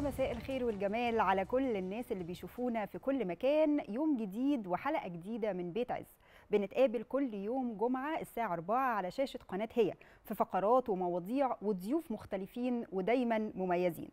مساء الخير والجمال على كل الناس اللي بيشوفونا في كل مكان يوم جديد وحلقة جديدة من بيت عز بنتقابل كل يوم جمعة الساعة 4 على شاشة قناة هي في فقرات ومواضيع وضيوف مختلفين ودايما مميزين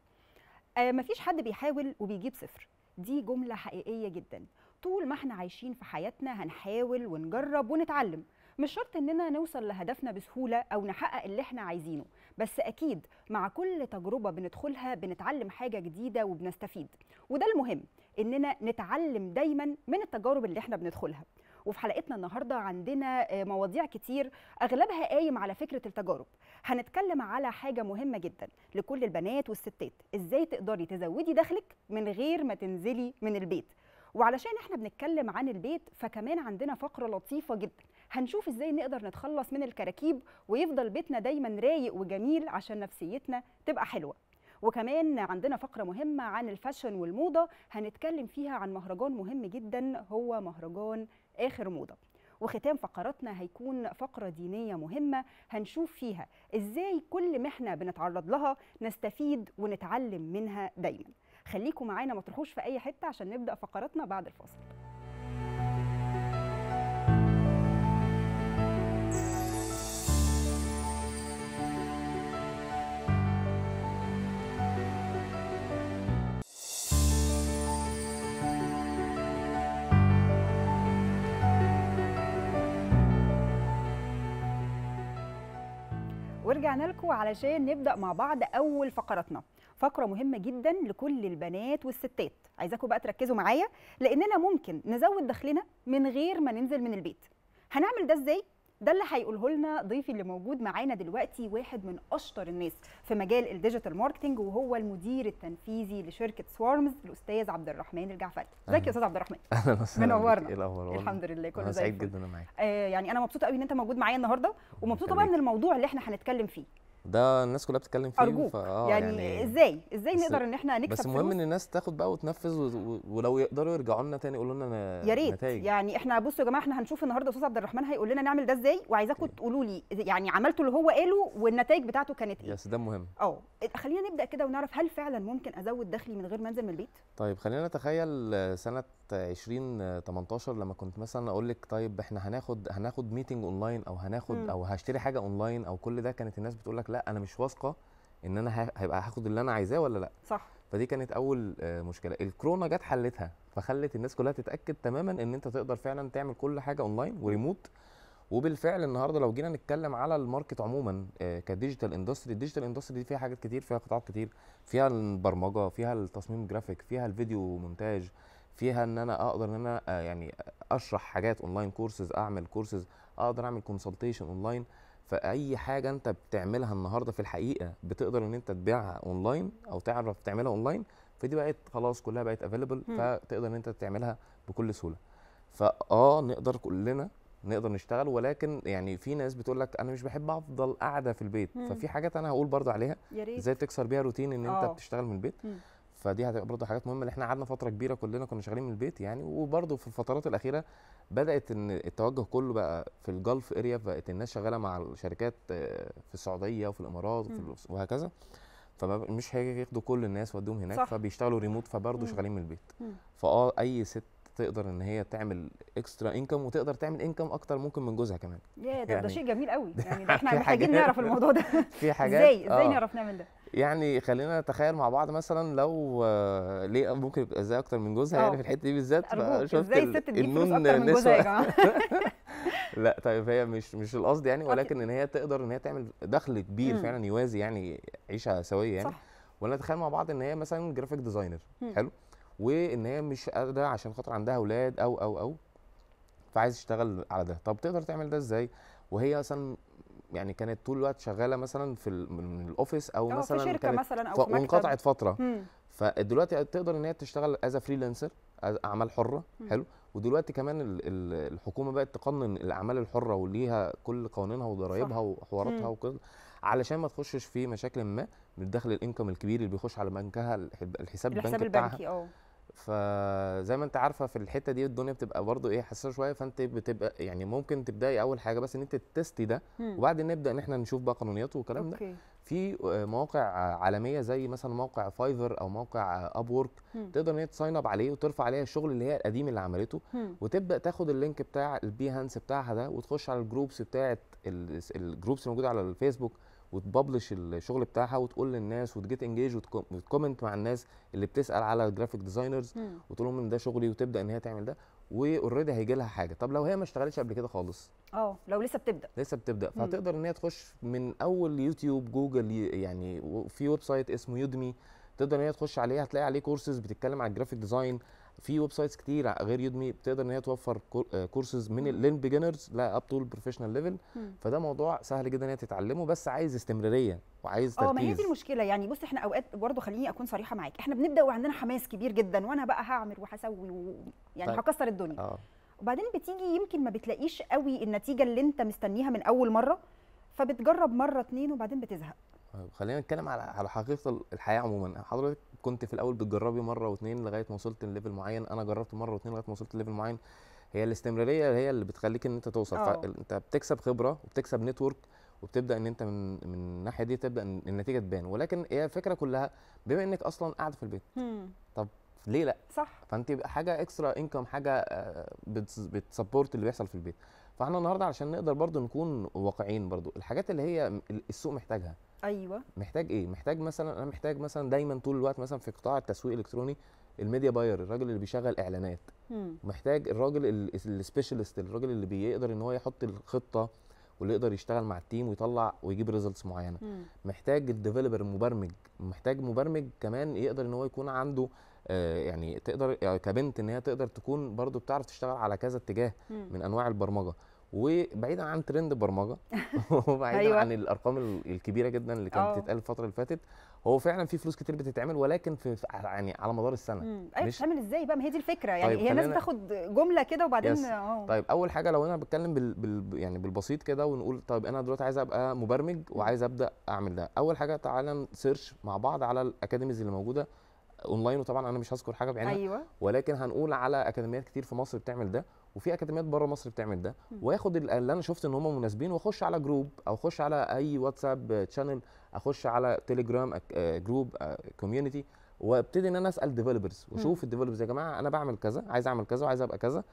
آه مفيش حد بيحاول وبيجيب صفر دي جملة حقيقية جدا طول ما احنا عايشين في حياتنا هنحاول ونجرب ونتعلم مش شرط اننا نوصل لهدفنا بسهولة او نحقق اللي احنا عايزينه بس اكيد مع كل تجربه بندخلها بنتعلم حاجه جديده وبنستفيد وده المهم اننا نتعلم دايما من التجارب اللي احنا بندخلها وفي حلقتنا النهارده عندنا آه، مواضيع كتير اغلبها قايم على فكره التجارب هنتكلم على حاجه مهمه جدا لكل البنات والستات ازاي تقدري تزودي دخلك من غير ما تنزلي من البيت وعلشان احنا بنتكلم عن البيت فكمان عندنا فقره لطيفه جدا هنشوف ازاي نقدر نتخلص من الكراكيب ويفضل بيتنا دايما رايق وجميل عشان نفسيتنا تبقى حلوه وكمان عندنا فقرة مهمة عن الفاشن والموضة هنتكلم فيها عن مهرجان مهم جدا هو مهرجان آخر موضة وختام فقراتنا هيكون فقرة دينية مهمة هنشوف فيها إزاي كل محنة بنتعرض لها نستفيد ونتعلم منها دايما خليكم معانا ما تروحوش في أي حتة عشان نبدأ فقراتنا بعد الفاصل ورجعنا لكم علشان نبدا مع بعض اول فقراتنا فقره مهمه جدا لكل البنات والستات عايزاكم بقى تركزوا معايا لاننا ممكن نزود دخلنا من غير ما ننزل من البيت هنعمل ده ازاي ده اللي هيقوله لنا ضيفي اللي موجود معانا دلوقتي واحد من اشطر الناس في مجال الديجيتال ماركتنج وهو المدير التنفيذي لشركه سوارمز الاستاذ عبد الرحمن الجعفري ازيك يا استاذ عبد الرحمن اهلا وسهلا منورنا ايه الاخبار الحمد لله كله زي سعيد جدا انا معاك آه يعني انا مبسوطه قوي ان انت موجود معايا النهارده ومبسوطه بقى من الموضوع اللي احنا هنتكلم فيه ده الناس كلها بتتكلم فيه أرجوك. فآه يعني, يعني ازاي ازاي نقدر ان احنا نكسب بس المهم ان الناس تاخد بقى وتنفذ ولو يقدروا يرجعوا لنا تاني يقولوا لنا يا ريت يعني احنا بصوا يا جماعه احنا هنشوف النهارده استاذ عبد الرحمن هيقول لنا نعمل ده ازاي وعايزاكم إيه. تقولوا لي يعني عملتوا اللي هو قاله والنتائج بتاعته كانت ايه يس ده مهم اه خلينا نبدا كده ونعرف هل فعلا ممكن ازود دخلي من غير ما انزل من البيت طيب خلينا نتخيل سنه 2018 لما كنت مثلا اقول لك طيب احنا هناخد هناخد ميتنج اونلاين او هناخد م. او هشتري حاجه اونلاين او كل ده كانت الناس بتقول لك لا انا مش واثقه ان انا هيبقى هاخد اللي انا عايزاه ولا لا صح فدي كانت اول آه، مشكله الكورونا جت حلتها فخلت الناس كلها تتاكد تماما ان انت تقدر فعلا تعمل كل حاجه اونلاين وريموت وبالفعل النهارده لو جينا نتكلم على الماركت عموما آه، كديجيتال اندستري الديجيتال اندستري دي فيها حاجات كتير فيها قطاعات كتير فيها البرمجه فيها التصميم جرافيك فيها الفيديو مونتاج فيها ان انا اقدر ان انا آه، يعني اشرح حاجات اونلاين كورسز اعمل كورسز اقدر اعمل كونسلتيشن اونلاين فاي حاجه انت بتعملها النهارده في الحقيقه بتقدر ان انت تبيعها اونلاين او تعرف تعملها اونلاين فدي بقت خلاص كلها بقت افيلبل فتقدر ان انت تعملها بكل سهوله فاه نقدر كلنا نقدر نشتغل ولكن يعني في ناس بتقول لك انا مش بحب افضل قاعده في البيت مم. ففي حاجات انا هقول برضه عليها ازاي تكسر بيها روتين ان أوه. انت آه. بتشتغل من البيت مم. فدي هتبقى برضه حاجات مهمه اللي احنا قعدنا فتره كبيره كلنا كنا شغالين من البيت يعني وبرضه في الفترات الاخيره بدات ان التوجه كله بقى في الجلف اريا بقت الناس شغاله مع الشركات آه، في السعوديه وفي الامارات وفي وهكذا فمش هياخدوا كل الناس ودوهم هناك صح. فبيشتغلوا ريموت فبرضه شغالين من البيت فاه اي ست تقدر ان هي تعمل اكسترا انكم وتقدر تعمل انكم اكتر ممكن من جوزها كمان يا ده, يعني ده شيء جميل قوي يعني احنا محتاجين نعرف الموضوع ده في حاجات ازاي ازاي آه. نعرف نعمل ده يعني خلينا نتخيل مع بعض مثلا لو آه، ليه ممكن يبقى ازاي اكتر من جوزها يعني آه. في الحته دي بالذات شفت يا جماعه لا طيب هي مش مش القصد يعني ولكن ان هي تقدر ان هي تعمل دخل كبير فعلا يوازي يعني عيشه سويه يعني صح. ولا نتخيل مع بعض ان هي مثلا جرافيك ديزاينر حلو وان هي مش قادره عشان خاطر عندها اولاد او او او فعايز تشتغل على ده طب تقدر تعمل ده ازاي وهي مثلا يعني كانت طول الوقت شغاله مثلا في من الاوفيس او مثلا في شركه مثلا او في مكتب وانقطعت فتره مم. فدلوقتي تقدر ان هي تشتغل از فريلانسر اعمال حره مم. حلو ودلوقتي كمان الحكومه بقت تقنن الاعمال الحره وليها كل قوانينها وضرايبها وحواراتها وكده علشان ما تخشش في مشاكل ما من دخل الانكم الكبير اللي بيخش على بنكها الحساب البنكي بتاعها البنكي فزي ما انت عارفه في الحته دي الدنيا بتبقى برضو ايه حساسه شويه فانت بتبقى يعني ممكن تبداي اول حاجه بس ان انت تستي ده وبعدين نبدا ان احنا نشوف بقى قانونياته والكلام ده في مواقع عالميه زي مثلا موقع فايفر او موقع اب وورك تقدر ان هي تساين اب عليه وترفع عليها الشغل اللي هي القديم اللي عملته وتبدا تاخد اللينك بتاع البيهانس بتاعها ده وتخش على الجروبس بتاعه الجروبس الموجوده على الفيسبوك وتبلش الشغل بتاعها وتقول للناس وتجيت انجيج وتكومنت مع الناس اللي بتسال على الجرافيك ديزاينرز وتقول لهم ان ده شغلي وتبدا ان هي تعمل ده واوريدي هيجي لها حاجه طب لو هي ما اشتغلتش قبل كده خالص اه لو لسه بتبدا لسه بتبدا فهتقدر ان هي تخش من اول يوتيوب جوجل يعني في ويب سايت اسمه يودمي تقدر ان هي تخش عليه هتلاقي عليه كورسز بتتكلم على الجرافيك ديزاين في ويب سايتس كتير غير يودمي بتقدر ان هي توفر كورسز آه، من اللين بيجنرز لا اب تو البروفيشنال ليفل فده موضوع سهل جدا ان هي تتعلمه بس عايز استمراريه وعايز تركيز اه ما هي دي المشكله يعني بص احنا اوقات برضه خليني اكون صريحه معاك احنا بنبدا وعندنا حماس كبير جدا وانا بقى هعمل وهسوي يعني طيب. هكسر الدنيا آه. وبعدين بتيجي يمكن ما بتلاقيش قوي النتيجه اللي انت مستنيها من اول مره فبتجرب مره اتنين وبعدين بتزهق طيب، خلينا نتكلم على على حقيقه الحياه عموما حضرتك كنت في الاول بتجربي مره واثنين لغايه ما وصلت لليفل معين انا جربت مره واثنين لغايه ما وصلت لليفل معين هي الاستمراريه هي اللي بتخليك ان انت توصل اه. انت بتكسب خبره وبتكسب نتورك وبتبدا ان انت من من الناحيه دي تبدا النتيجه تبان ولكن هي الفكره كلها بما انك اصلا قاعده في البيت طب ليه لا صح فانت يبقى حاجه اكسترا انكم حاجه آه، بتسبورت اللي بيحصل في البيت فاحنا النهارده علشان نقدر برضو نكون واقعيين برضو الحاجات اللي هي السوق محتاجها ايوه محتاج ايه محتاج مثلا انا محتاج مثلا دايما طول الوقت مثلا في قطاع التسويق الالكتروني الميديا باير الراجل اللي بيشغل اعلانات مم. محتاج الراجل السبيشالست الراجل اللي بيقدر ان هو يحط الخطه واللي يقدر يشتغل مع التيم ويطلع ويجيب ريزلتس معينه مم. محتاج الديفلوبر المبرمج محتاج مبرمج كمان يقدر ان هو يكون عنده آه يعني تقدر يعني كبنت ان هي تقدر تكون برضو بتعرف تشتغل على كذا اتجاه مم. من انواع البرمجه وبعيدا عن ترند برمجه وبعيدا أيوة. عن الارقام الكبيره جدا اللي كانت آه. بتتقال الفتره اللي فاتت هو فعلا في فلوس كتير بتتعمل ولكن في يعني على مدار السنه ايوه بتتعمل ازاي بقى ما هي دي الفكره يعني طيب هي لازم تاخد جمله كده وبعدين اه طيب اول حاجه لو انا بتكلم بال... بال... يعني بالبسيط كده ونقول طيب انا دلوقتي عايز ابقى مبرمج وعايز ابدا اعمل ده اول حاجه تعالى سيرش مع بعض على الاكاديميز اللي موجوده اونلاين وطبعا انا مش هذكر حاجه بعينها أيوة. ولكن هنقول على اكاديميات كتير في مصر بتعمل ده وفي اكاديميات بره مصر بتعمل ده واخد اللي انا شفت ان هم مناسبين واخش على جروب او اخش على اي واتساب شانل اخش على تليجرام جروب كوميونتي وابتدي ان انا اسال ديفلوبرز واشوف الديفلوبرز يا جماعه انا بعمل كذا عايز اعمل كذا وعايز ابقى كذا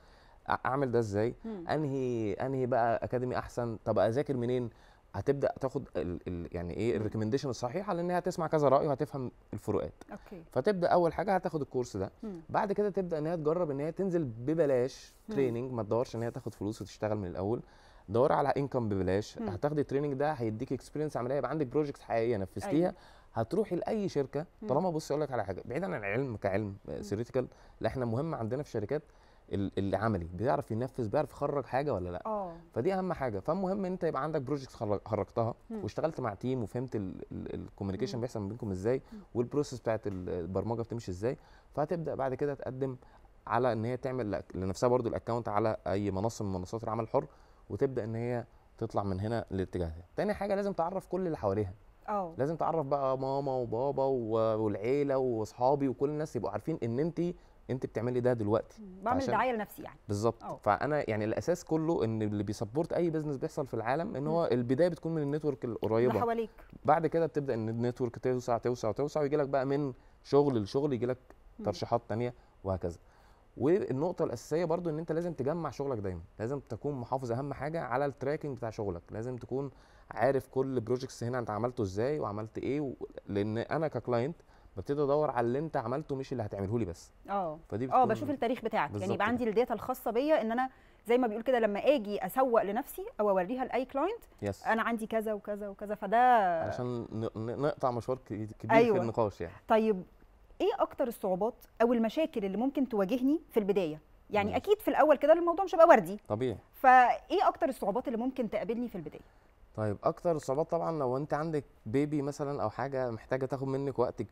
اعمل ده ازاي انهي انهي بقى اكاديمي احسن طب اذاكر منين هتبدا تاخد الـ الـ يعني ايه الريكومنديشن الصحيحه لان هي هتسمع كذا راي وهتفهم الفروقات اوكي فتبدا اول حاجه هتاخد الكورس ده مم. بعد كده تبدا ان هي تجرب ان هي تنزل ببلاش تريننج ما تدورش ان هي تاخد فلوس وتشتغل من الاول دور على انكم ببلاش مم. هتاخدي التريننج ده هيديك اكسبيرينس عمليه يبقى عندك بروجكتس حقيقيه نفذتيها أيوة. هتروحي لاي شركه طالما بصي اقول لك على حاجه بعيدا عن العلم كعلم سيريتيكال لا احنا مهم عندنا في الشركات العملي بيعرف ينفذ بيعرف يخرج حاجه ولا لا أوه. فدي اهم حاجه فالمهم ان انت يبقى عندك بروجكتس خرجتها واشتغلت مع تيم وفهمت الكوميونيكيشن بيحصل ما بينكم ازاي والبروسيس بتاعت البرمجه بتمشي ازاي فهتبدا بعد كده تقدم على ان هي تعمل لنفسها برضو الاكونت على اي منصه من منصات العمل الحر وتبدا ان هي تطلع من هنا للاتجاه ده تاني حاجه لازم تعرف كل اللي حواليها أوه. لازم تعرف بقى ماما وبابا والعيله واصحابي وكل الناس يبقوا عارفين ان انت انت بتعملي ده دلوقتي بعمل دعايه لنفسي يعني بالظبط فانا يعني الاساس كله ان اللي بيسبورت اي بزنس بيحصل في العالم ان هو البدايه بتكون من النتورك القريبه اللي حواليك بعد كده بتبدا ان النتورك توسع توسع توسع ويجي لك بقى من شغل لشغل يجي لك ترشيحات ثانيه وهكذا والنقطة الأساسية برضو إن أنت لازم تجمع شغلك دايما، لازم تكون محافظ أهم حاجة على التراكنج بتاع شغلك، لازم تكون عارف كل بروجيكتس هنا أنت عملته إزاي وعملت إيه و... لأن أنا ككلاينت ببتدي ادور على اللي انت عملته مش اللي هتعمله لي بس اه فدي اه بشوف التاريخ بتاعك يعني يبقى عندي الداتا الخاصه بيا ان انا زي ما بيقول كده لما اجي اسوق لنفسي او اوريها لاي كلاينت يس. انا عندي كذا وكذا وكذا فده عشان نقطع مشوار كبير أيوة. في النقاش يعني طيب ايه اكتر الصعوبات او المشاكل اللي ممكن تواجهني في البدايه يعني مم. اكيد في الاول كده الموضوع مش هيبقى وردي طبيعي فايه اكتر الصعوبات اللي ممكن تقابلني في البدايه طيب اكتر الصعوبات طبعا لو انت عندك بيبي مثلا او حاجه محتاجه تاخد منك وقت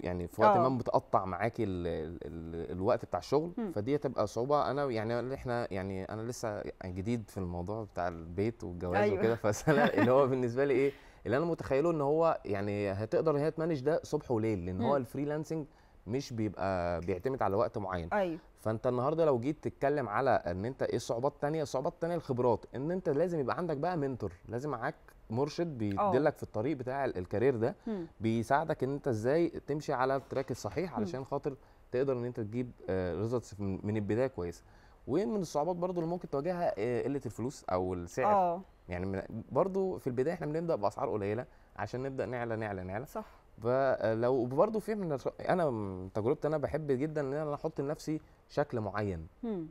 يعني في وقت آه. ما بتقطع معاكي الـ الـ الـ الوقت بتاع الشغل فدي تبقى صعوبه انا يعني احنا يعني انا لسه جديد في الموضوع بتاع البيت والجواز أيوة. وكده فانا اللي هو بالنسبه لي ايه اللي انا متخيله ان هو يعني هتقدر ان هي تمانج ده صبح وليل لان هو الفريلانسنج مش بيبقى بيعتمد على وقت معين أيوه. فانت النهارده لو جيت تتكلم على ان انت ايه الصعوبات الثانيه الصعوبات الثانيه الخبرات ان انت لازم يبقى عندك بقى منتور لازم معاك مرشد بيدلك آه. في الطريق بتاع الكارير ده م. بيساعدك ان انت ازاي تمشي على التراك الصحيح علشان خاطر تقدر ان انت تجيب ريزلتس آه، من البدايه كويسه ومن الصعوبات برضو اللي ممكن تواجهها آه، قله الفلوس او السعر أوه. يعني برضو في البدايه احنا بنبدا باسعار قليله عشان نبدا نعلى نعلى نعلى صح فلو آه، برضه في من انا تجربتي انا بحب جدا ان انا احط لنفسي شكل معين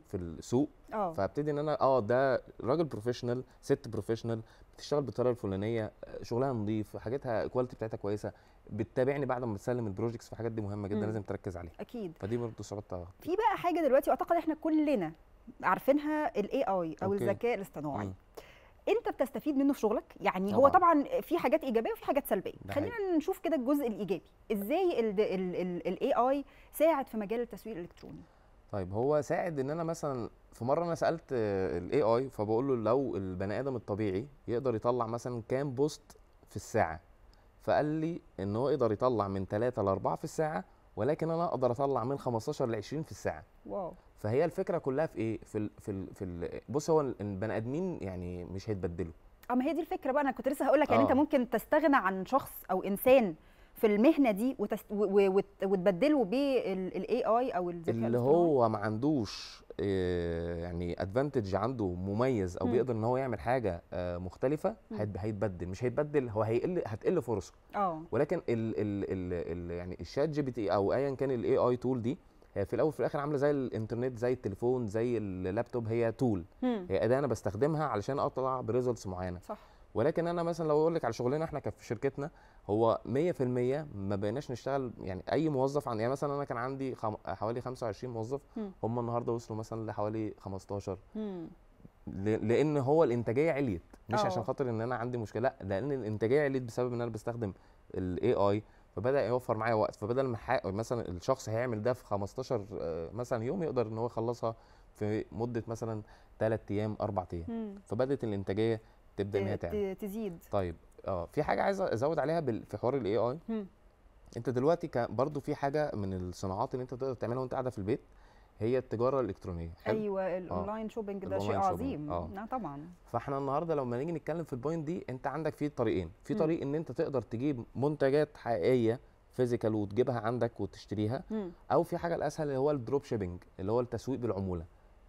في السوق آه. فابتدي ان انا اه ده راجل بروفيشنال ست بروفيشنال بتشتغل بالطريقه الفلانيه شغلها نظيف حاجتها الكواليتي بتاعتها كويسه بتتابعني بعد ما بتسلم البروجكتس حاجات دي مهمه جدا مم. لازم تركز عليها اكيد فدي برضه صعوبتها في بقى حاجه دلوقتي اعتقد احنا كلنا عارفينها الاي اي او الذكاء الاصطناعي انت بتستفيد منه في شغلك يعني طبعا. هو طبعا في حاجات ايجابيه وفي حاجات سلبيه خلينا نشوف كده الجزء الايجابي ازاي الاي اي ساعد في مجال التسويق الالكتروني طيب هو ساعد ان انا مثلا في مره انا سالت الاي اي فبقول له لو البني ادم الطبيعي يقدر يطلع مثلا كام بوست في الساعه فقال لي ان هو يقدر يطلع من 3 ل 4 في الساعه ولكن انا اقدر اطلع من 15 ل 20 في الساعه واو فهي الفكره كلها في ايه في الـ في الـ في بص هو البني ادمين يعني مش هيتبدلوا اه ما هي دي الفكره بقى انا كنت لسه هقول لك يعني انت آه. ممكن تستغنى عن شخص او انسان في المهنه دي وتست... و... وت... وتبدله بالاي اي او الذكاء اللي هو ما عندوش آه، يعني ادفانتج عنده مميز او م. بيقدر ان هو يعمل حاجه آه، مختلفه هيتبدل مش هيتبدل هو هيقل هتقل فرصه اه ولكن ال... ال... ال... ال... يعني الشات جي بي تي او ايا كان الاي اي تول دي هي آه، في الاول وفي الاخر عامله زي الانترنت زي التليفون زي اللابتوب هي تول هي اداه انا بستخدمها علشان اطلع بريزلتس معينه صح ولكن انا مثلا لو اقول لك على شغلنا احنا كان في شركتنا هو 100% ما بقيناش نشتغل يعني اي موظف عن يعني مثلا انا كان عندي خم... حوالي 25 موظف هم النهارده وصلوا مثلا لحوالي 15 ل... لان هو الانتاجيه عليت مش أوه. عشان خاطر ان انا عندي مشكله لا لان الانتاجيه عليت بسبب ان انا بستخدم الاي اي فبدا يوفر معايا وقت فبدل ما مثلا الشخص هيعمل ده في 15 آه، مثلا يوم يقدر ان هو يخلصها في مده مثلا 3 ايام 4 ايام فبدات الانتاجيه تبدا ان هي تعمل تزيد طيب اه في حاجه عايز ازود عليها في حوار الاي اي انت دلوقتي برضو في حاجه من الصناعات اللي انت تقدر تعملها وانت قاعده في البيت هي التجاره الالكترونيه حلو؟ ايوه الاونلاين آه. شوبينج ده شيء عظيم آه. طبعا فاحنا النهارده لما نيجي نتكلم في البوينت دي انت عندك فيه طريقين في طريق ان انت تقدر تجيب منتجات حقيقيه فيزيكال وتجيبها عندك وتشتريها م. او في حاجه الاسهل اللي هو الدروب شيبينج اللي هو التسويق بالعموله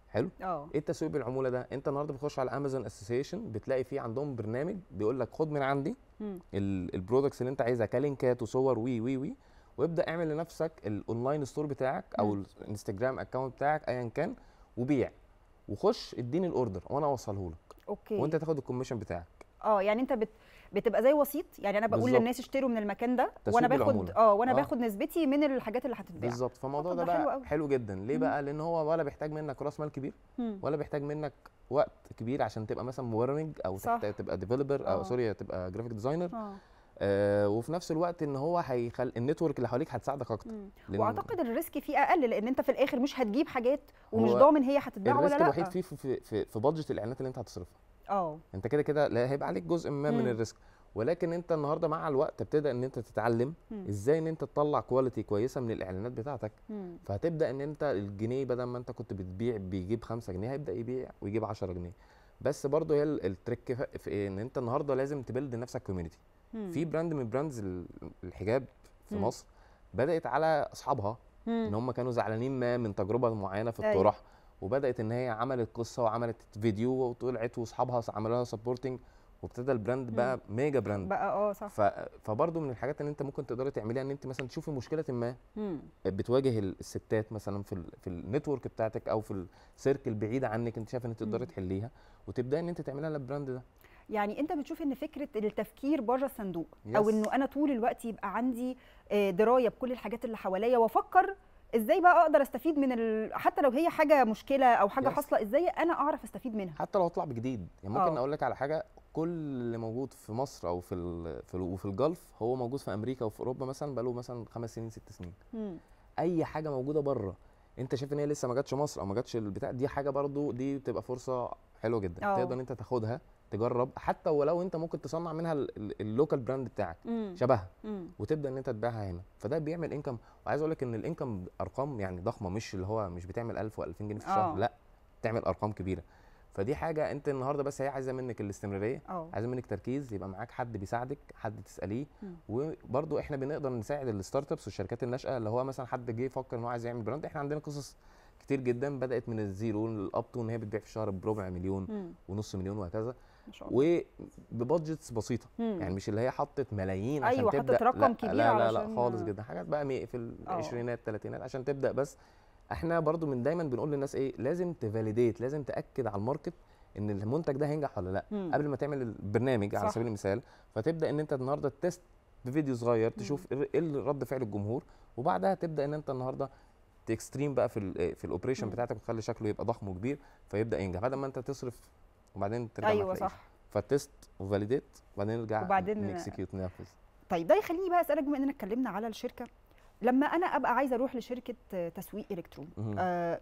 حلو اه ايه التسويق بالعموله ده انت النهارده بتخش على امازون اسوسيشن بتلاقي فيه عندهم برنامج بيقول لك خد من عندي البرودكتس اللي انت عايزها كلينكات وصور وي وي وي وابدا اعمل لنفسك الاونلاين ستور بتاعك او الانستجرام اكونت بتاعك ايا كان وبيع وخش اديني الاوردر وانا اوصله لك اوكي وانت تاخد الكوميشن بتاعك اه يعني انت بت... بتبقى زي وسيط يعني انا بقول للناس اشتروا من المكان ده وانا باخد اه وانا آه. باخد نسبتي من الحاجات اللي هتتباع بالظبط فالموضوع ده بقى حلو, قوي. حلو جدا ليه مم. بقى لان هو ولا بيحتاج منك راس مال كبير مم. ولا بيحتاج منك وقت كبير عشان تبقى مثلا مبرمج او صح. تبقى ديفلوبر او آه. سوري تبقى جرافيك ديزاينر آه. آه وفي نفس الوقت ان هو هيخل... النتورك اللي حواليك هتساعدك اكتر لأن... واعتقد الريسك فيه اقل لان انت في الاخر مش هتجيب حاجات ومش ضامن هي هتتباع ولا لا الريسك الوحيد فيه في في, في, في بادجت الاعلانات اللي انت هتصرفها اه انت كده كده هيبقى عليك جزء ما من الريسك ولكن انت النهارده مع الوقت بتبدا ان انت تتعلم مم. ازاي ان انت تطلع كواليتي كويسه من الاعلانات بتاعتك مم. فهتبدا ان انت الجنيه بدل ما انت كنت بتبيع بيجيب 5 جنيه هيبدا يبيع ويجيب 10 جنيه بس برضه هي التريك في إيه؟ ان انت النهارده لازم تبلد نفسك كوميونتي في براند من براندز الحجاب في مم. مصر بدات على اصحابها مم. ان هم كانوا زعلانين ما من تجربه معينه في أيوة. الطرح وبدات ان هي عملت قصه وعملت فيديو وطلعت واصحابها عملوا لها سبورتنج وابتدى البراند بقى مم. ميجا براند بقى اه صح فبرضه من الحاجات اللي انت ممكن تقدري تعمليها ان انت مثلا تشوفي مشكله ما مم. بتواجه الستات مثلا في الـ في النتورك بتاعتك او في السيركل بعيد عنك انت شايفه ان انت تقدري تحليها وتبداي ان انت تعملها للبراند ده يعني انت بتشوف ان فكره التفكير بره الصندوق او انه انا طول الوقت يبقى عندي آه، درايه بكل الحاجات اللي حواليا وافكر ازاي بقى اقدر استفيد من ال... حتى لو هي حاجه مشكله او حاجه حاصله ازاي انا اعرف استفيد منها حتى لو اطلع بجديد يعني ممكن أوه. اقول لك على حاجه كل اللي موجود في مصر او في ال... في ال... وفي الجلف هو موجود في امريكا وفي اوروبا مثلا بقاله مثلا خمس سنين ست سنين م. اي حاجه موجوده بره انت شايف ان هي لسه ما جاتش مصر او ما جاتش البتاع دي حاجه برضو دي بتبقى فرصه حلوه جدا أوه. تقدر انت تاخدها تجرب حتى ولو انت ممكن تصنع منها اللوكال براند بتاعك شبهها وتبدا ان انت تبيعها هنا فده بيعمل انكم وعايز اقول لك ان الانكم ارقام يعني ضخمه مش اللي هو مش بتعمل 1000 و2000 جنيه في الشهر آه. لا بتعمل ارقام كبيره فدي حاجه انت النهارده بس هي عايزه منك الاستمراريه أوه. عايزه منك تركيز يبقى معاك حد بيساعدك حد تساليه وبرده احنا بنقدر نساعد الستارت ابس والشركات الناشئه اللي هو مثلا حد جه يفكر ان هو عايز يعمل براند احنا عندنا قصص كتير جدا بدات من الزيرو للاب تو ان هي بتبيع في الشهر بربع مليون م. ونص مليون وهكذا وببادجتس بسيطه مم. يعني مش اللي هي حطت ملايين أيوة، عشان أيوة تبدا حطت رقم لا كبير لا لا, لا, لا خالص جدا حاجات بقى في العشرينات الثلاثينات آه. عشان تبدا بس احنا برضو من دايما بنقول للناس ايه لازم تفاليديت لازم تاكد على الماركت ان المنتج ده هينجح ولا لا مم. قبل ما تعمل البرنامج صح. على سبيل المثال فتبدا ان انت النهارده تست بفيديو صغير تشوف ايه رد فعل الجمهور وبعدها تبدا ان انت النهارده تكستريم بقى في الـ في الاوبريشن بتاعتك وتخلي شكله يبقى ضخم وكبير فيبدا ينجح بدل ما انت تصرف وبعدين ترجع ايوه إيه؟ صح فتست وفاليديت وبعدين نرجع وبعدين نكسكيوت ننفذ طيب ده يخليني بقى اسالك بما اننا اتكلمنا على الشركه لما انا ابقى عايزه اروح لشركه تسويق الكتروني آه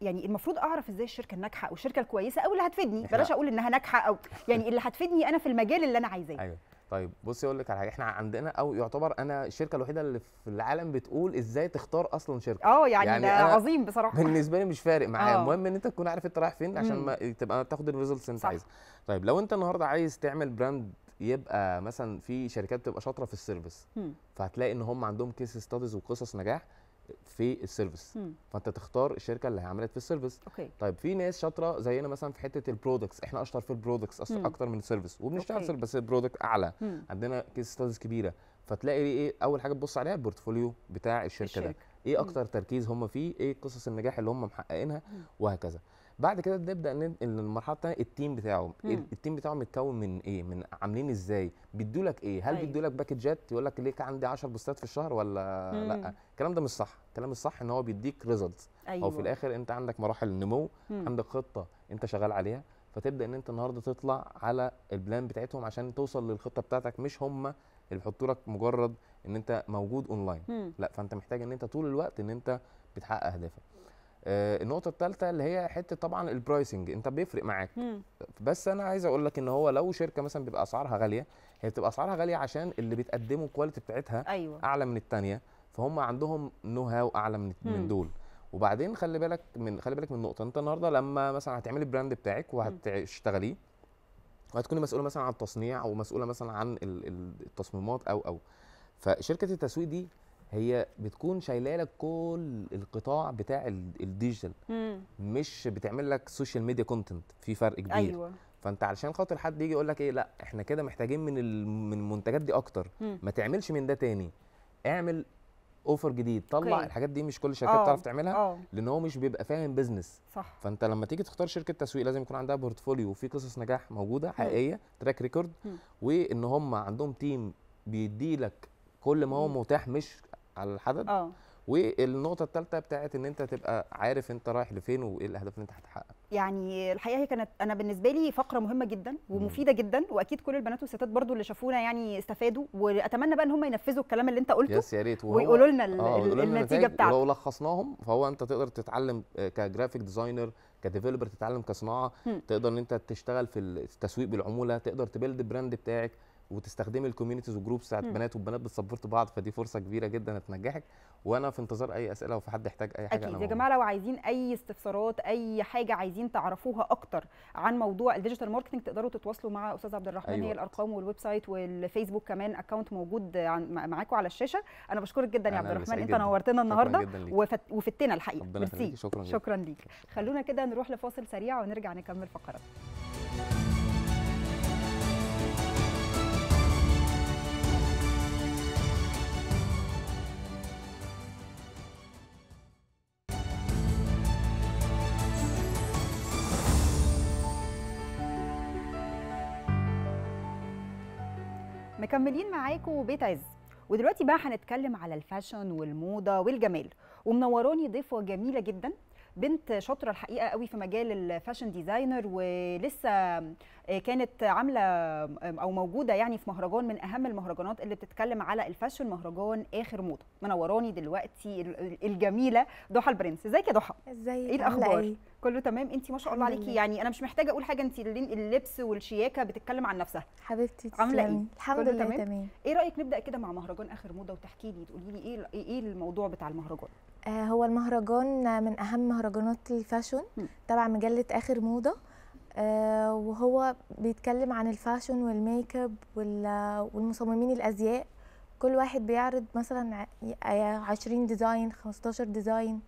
يعني المفروض اعرف ازاي الشركه الناجحه او الشركه الكويسه او اللي هتفيدني بلاش اقول انها ناجحه او يعني اللي هتفيدني انا في المجال اللي انا عايزاه أيوة. طيب بصي اقول لك على حاجه احنا عندنا او يعتبر انا الشركه الوحيده اللي في العالم بتقول ازاي تختار اصلا شركه اه يعني, يعني ده عظيم بصراحه بالنسبه لي مش فارق معايا اه. المهم ان انت تكون عارف انت رايح فين عشان ما تبقى تاخد الريزلتس اللي انت عايزها طيب لو انت النهارده عايز تعمل براند يبقى مثلا في شركات بتبقى شاطره في السيرفيس فهتلاقي ان هم عندهم كيس ستاديز وقصص نجاح في السيرفيس فانت تختار الشركه اللي هيعملك في السيرفيس طيب في ناس شاطره زينا مثلا في حته البرودكتس احنا اشطر في البرودكتس اصلا اكتر من السيرفيس وبنشتغل بس البرودكت اعلى مم. عندنا كيس ستاديز كبيره فتلاقي إيه،, ايه اول حاجه تبص عليها البورتفوليو بتاع الشركه, الشركة. ده ايه اكتر مم. تركيز هم فيه ايه قصص النجاح اللي هم محققينها وهكذا بعد كده نبدا ان المرحله الثانيه التيم بتاعه مم. التيم بتاعه متكون من ايه من عاملين ازاي بيدوا لك ايه هل طيب. بيدوا لك باكجات يقول لك ليك عندي 10 بوستات في الشهر ولا مم. لا الكلام ده مش صح الكلام الصح ان هو بيديك ريزلتس أيوة. او في الاخر انت عندك مراحل النمو مم. عندك خطه انت شغال عليها فتبدا ان انت النهارده تطلع على البلان بتاعتهم عشان توصل للخطه بتاعتك مش هم اللي بيحطوا لك مجرد ان انت موجود اونلاين لا فانت محتاج ان انت طول الوقت ان انت بتحقق اهدافك آه، النقطه الثالثه اللي هي حته طبعا البرايسنج انت بيفرق معاك مم. بس انا عايز اقول لك ان هو لو شركه مثلا بيبقى اسعارها غاليه هي بتبقى اسعارها غاليه عشان اللي بتقدمه الكواليتي بتاعتها أيوة. اعلى من الثانيه فهم عندهم نو هاو اعلى من مم. من دول وبعدين خلي بالك من خلي بالك من نقطه انت النهارده لما مثلا هتعملي البراند بتاعك وهتشتغليه وهتكوني مسؤوله مثلا عن التصنيع او مسؤوله مثلا عن التصميمات او او فشركه التسويق دي هي بتكون شايله لك كل القطاع بتاع الديجيتال مش بتعمل لك سوشيال ميديا كونتنت في فرق كبير أيوة. فانت علشان خاطر حد يجي يقول لك ايه لا احنا كده محتاجين من من المنتجات دي اكتر مم. ما تعملش من ده تاني اعمل اوفر جديد طلع كي. الحاجات دي مش كل الشركات آه. بتعرف تعرف تعملها آه. لان هو مش بيبقى فاهم بيزنس صح فانت لما تيجي تختار شركه تسويق لازم يكون عندها بورتفوليو وفي قصص نجاح موجوده حقيقيه تراك ريكورد وان هم عندهم تيم بيدي لك كل ما هو متاح مش على الحدد اه والنقطة الثالثة بتاعت ان انت تبقى عارف انت رايح لفين وايه الاهداف اللي انت هتحققها. يعني الحقيقة هي كانت انا بالنسبة لي فقرة مهمة جدا ومفيدة جدا واكيد كل البنات والستات برضو اللي شافونا يعني استفادوا واتمنى بقى ان هم ينفذوا الكلام اللي انت قلته يس يا ريت ويقولوا لنا آه النتيجة بتاعته. لو لخصناهم فهو انت تقدر تتعلم آه، كجرافيك ديزاينر كديفلوبر تتعلم كصناعة م. تقدر ان انت تشتغل في التسويق بالعمولة تقدر تبلد البراند بتاعك وتستخدمي الكوميونيتيز وجروبس بتاعت بنات والبنات بتسبورت بعض فدي فرصه كبيره جدا هتنجحك وانا في انتظار اي اسئله لو في حد يحتاج اي حاجه اكيد يا جماعه لو عايزين اي استفسارات اي حاجه عايزين تعرفوها اكتر عن موضوع الديجيتال ماركتنج تقدروا تتواصلوا مع استاذ عبد الرحمن أيوة. هي الارقام والويب سايت والفيسبوك كمان اكونت موجود معاكم على الشاشه انا بشكرك جدا يا عبد الرحمن انت نورتنا النهارده وفتنا الحقيقه ميرسي شكرا شكرا ليك خلونا كده نروح لفاصل سريع ونرجع نكمل فقرات مكملين معاكم بيت عز ودلوقتي بقى هنتكلم على الفاشن والموضه والجمال ومنوراني ضيفه جميله جدا بنت شاطره الحقيقه قوي في مجال الفاشن ديزاينر ولسه آه، كانت عامله او موجوده يعني في مهرجان من اهم المهرجانات اللي بتتكلم على الفاشن مهرجان اخر موضه منوراني دلوقتي الجميله ضحى البرنس ازيك يا ضحى ازيك ايه الاخبار إيه؟ كله تمام انت ما شاء الله عليكي يعني انا مش محتاجه اقول حاجه انت اللبس والشياكه بتتكلم عن نفسها حبيبتي عامله ايه الحمد لله تمام؟, تمام ايه رايك نبدا كده مع مهرجان اخر موضه وتحكي لي تقولي لي ايه ايه, ايه الموضوع بتاع المهرجان آه هو المهرجان من اهم مهرجانات الفاشون تبع مجله اخر موضه آه وهو بيتكلم عن الفاشن والميك اب والمصممين الازياء كل واحد بيعرض مثلا 20 ديزاين 15 ديزاين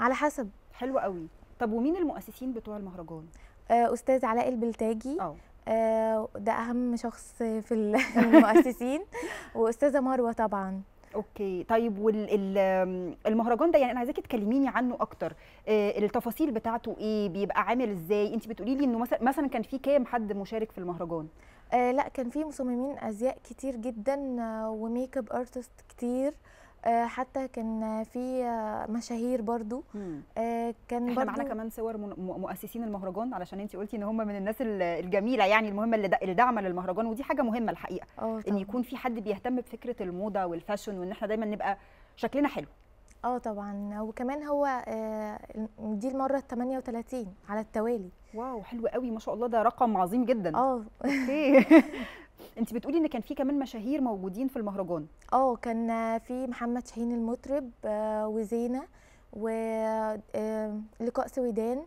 على حسب حلو قوي طب ومين المؤسسين بتوع المهرجان آه، استاذ علاء البلتاجي أو. آه ده اهم شخص في المؤسسين واستاذه مروه طبعا اوكي طيب والمهرجان ده يعني انا عايزاكي تكلميني عنه اكتر آه التفاصيل بتاعته ايه بيبقى عامل ازاي انت بتقولي لي انه مثلا مثلا كان في كام حد مشارك في المهرجان آه لا كان في مصممين ازياء كتير جدا آه، وميك اب ارتست كتير آه، حتى كان في آه، مشاهير برضو آه، كان احنا برضو معانا كمان صور مؤسسين المهرجان علشان انت قلتي ان هم من الناس الجميله يعني المهمه اللي دعم للمهرجان ودي حاجه مهمه الحقيقه ان يكون في حد بيهتم بفكره الموضه والفاشن وان احنا دايما نبقى شكلنا حلو اه طبعا وكمان هو دي المره ال 38 على التوالي واو حلو قوي ما شاء الله ده رقم عظيم جدا اه اوكي انت بتقولي ان كان في كمان مشاهير موجودين في المهرجان اه كان في محمد شاهين المطرب آه، وزينه ولقاء آه، سويدان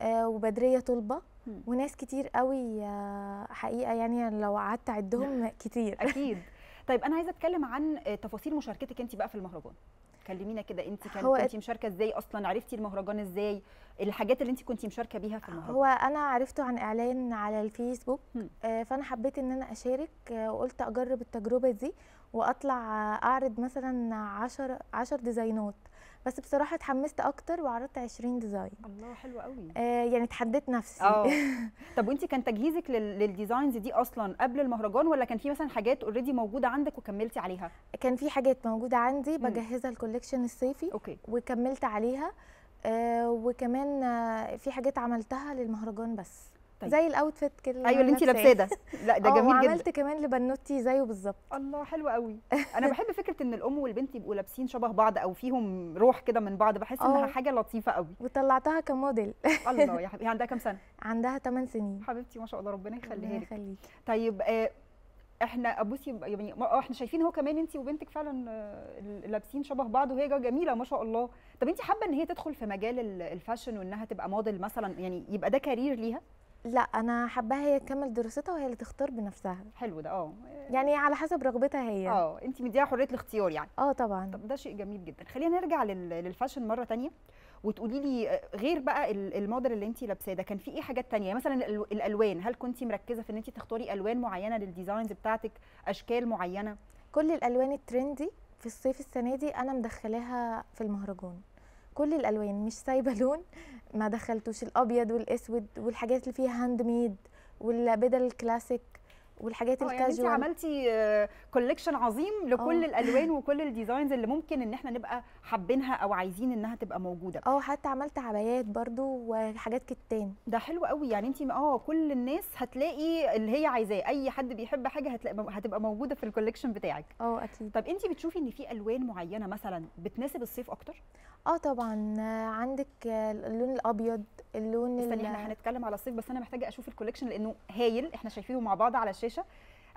آه، وبدريه طلبه وناس كتير قوي حقيقه يعني لو قعدت اعدهم كتير اكيد طيب انا عايزه اتكلم عن تفاصيل مشاركتك انت بقى في المهرجان كلمينا كده انت كنت مشاركه ازاي اصلا عرفتي المهرجان ازاي الحاجات اللي انت كنت مشاركه بيها في المهرجان هو انا عرفته عن اعلان على الفيسبوك آه فانا حبيت ان انا اشارك آه وقلت اجرب التجربه دي واطلع آه، اعرض مثلا 10 10 ديزاينات بس بصراحه اتحمست اكتر وعرضت 20 ديزاين الله حلو قوي آه يعني تحديت نفسي اه طب وانت كان تجهيزك للديزاينز دي اصلا قبل المهرجان ولا كان في مثلا حاجات اوريدي موجوده عندك وكملتي عليها كان في حاجات موجوده عندي بجهزها الكوليكشن الصيفي اوكي وكملت عليها آه وكمان آه في حاجات عملتها للمهرجان بس طيب. زي الاوتفيت كده ايوه اللي انت لابساه ده لا ده آه، جميل جدا وعملت كمان لبنوتي زيه بالظبط الله حلو قوي انا بحب فكره ان الام والبنت يبقوا لابسين شبه بعض او فيهم روح كده من بعض بحس انها آه. حاجه لطيفه قوي وطلعتها كموديل الله يا حبيبتي يعني عندها كام سنه عندها 8 سنين حبيبتي ما شاء الله ربنا يخليها لك طيب آه احنا بصي يعني آه، احنا شايفين هو كمان انت وبنتك فعلا لابسين شبه بعض وهي جميله ما شاء الله طب انت حابه ان هي تدخل في مجال الفاشن وانها تبقى موديل مثلا يعني يبقى ده كارير ليها لا انا حباها هي تكمل دراستها وهي اللي تختار بنفسها حلو ده اه يعني على حسب رغبتها هي اه انت مديها حريه الاختيار يعني اه طبعا طب ده شيء جميل جدا خلينا نرجع للفاشن مره تانية وتقولي لي آه، غير بقى الموديل اللي انت لابساه ده كان في ايه حاجات تانية مثلا الالوان هل كنت مركزه في ان انت تختاري الوان معينه للديزاينز بتاعتك اشكال معينه كل الالوان الترندي في الصيف السنه دي انا مدخلاها في المهرجان كل الالوان مش سايبه لون ما دخلتوش الابيض والاسود والحاجات اللي فيها هاند ميد والبدل الكلاسيك والحاجات الكاجوال آه، يعني انت عملتي كوليكشن آه، عظيم لكل أوه. الالوان وكل الديزاينز اللي ممكن ان احنا نبقى حابينها او عايزين انها تبقى موجوده اه حتى عملت عبايات برضو وحاجات كتان ده حلو قوي يعني انت اه كل الناس هتلاقي اللي هي عايزاه اي حد بيحب حاجه هتلاقي هتبقى موجوده في الكوليكشن بتاعك اه اكيد طب انت بتشوفي ان في الوان معينه مثلا بتناسب الصيف اكتر اه طبعا عندك اللون الابيض اللون استني احنا هنتكلم على الصيف بس انا محتاجه اشوف الكوليكشن لانه هايل احنا شايفينه مع بعض على الشاشه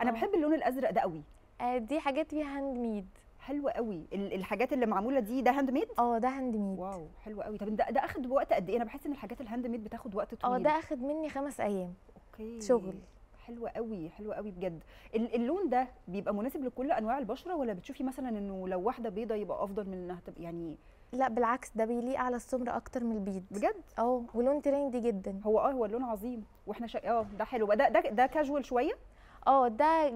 انا أوه. بحب اللون الازرق ده قوي آه، دي حاجات فيها هاند ميد حلوه قوي الحاجات اللي معموله دي ده هاند ميد اه ده هاند ميد واو حلو قوي طب ده, ده اخد وقت قد ايه انا بحس ان الحاجات الهاند ميد بتاخد وقت طويل اه ده اخد مني خمس ايام اوكي شغل حلوه قوي حلوه قوي بجد اللون ده بيبقى مناسب لكل انواع البشره ولا بتشوفي مثلا انه لو واحده بيضه يبقى افضل من انها تبقى يعني لا بالعكس ده بيليق على السمر اكتر من البيض بجد اه ولون تريندي جدا هو اه هو اللون عظيم واحنا شا... اه ده حلو ده ده, ده كاجوال شويه اه ده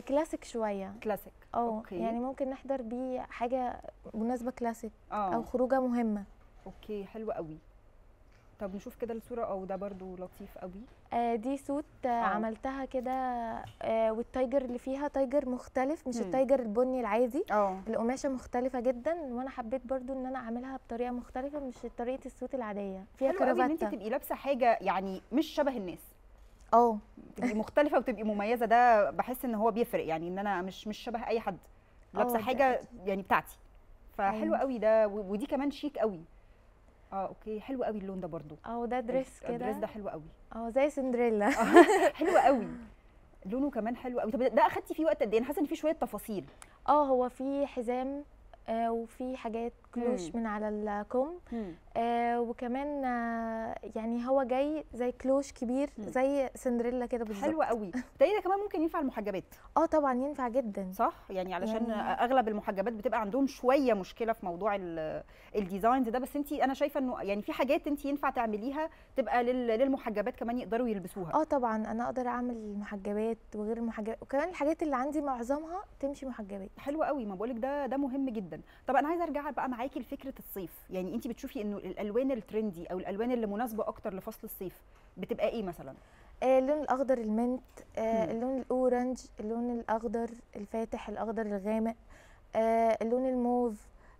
كلاسيك آه، شويه كلاسيك اه يعني ممكن نحضر بيه حاجه مناسبه كلاسيك أوه. او خروجه مهمه اوكي حلو قوي طب نشوف كده الصوره او ده برضو لطيف قوي آه دي سوت آه عملتها كده آه والتايجر اللي فيها تايجر مختلف مش م. التايجر البني العادي أوه. القماشه مختلفه جدا وانا حبيت برضو ان انا اعملها بطريقه مختلفه مش طريقه السوت العاديه فيها كرافته انت تبقي لابسه حاجه يعني مش شبه الناس اه بتبقي مختلفه وتبقي مميزه ده بحس ان هو بيفرق يعني ان انا مش مش شبه اي حد لابسه اه، حاجه يعني بتاعتي فحلو قوي ده ودي كمان شيك قوي اه اوكي حلو قوي اللون ده برضو اه ده دريس آه، كده الدريس ده حلو قوي اه زي سندريلا حلو قوي لونه كمان حلو قوي طب ده اخدتي فيه وقت قد ايه انا حاسه ان فيه شويه تفاصيل اه هو في حزام آه، وفي حاجات كلوش مم. من على الكم آه وكمان آه يعني هو جاي زي كلوش كبير مم. زي سندريلا كده بالظبط حلو قوي ده كمان ممكن ينفع المحجبات اه طبعا ينفع جدا صح يعني علشان يعني... اغلب المحجبات بتبقى عندهم شويه مشكله في موضوع الديزاينز ده بس انت انا شايفه انه يعني في حاجات انت ينفع تعمليها تبقى للمحجبات كمان يقدروا يلبسوها اه طبعا انا اقدر اعمل محجبات وغير المحجبات وكمان الحاجات اللي عندي معظمها تمشي محجبات حلو قوي ما بقولك ده ده مهم جدا طب انا عايزه ارجع بقى معاكي لفكره الصيف يعني انت بتشوفي انه الالوان الترندي او الالوان اللي مناسبه اكتر لفصل الصيف بتبقى ايه مثلا آه اللون الاخضر المنت آه اللون الاورنج اللون الاخضر الفاتح الاخضر الغامق آه اللون الموف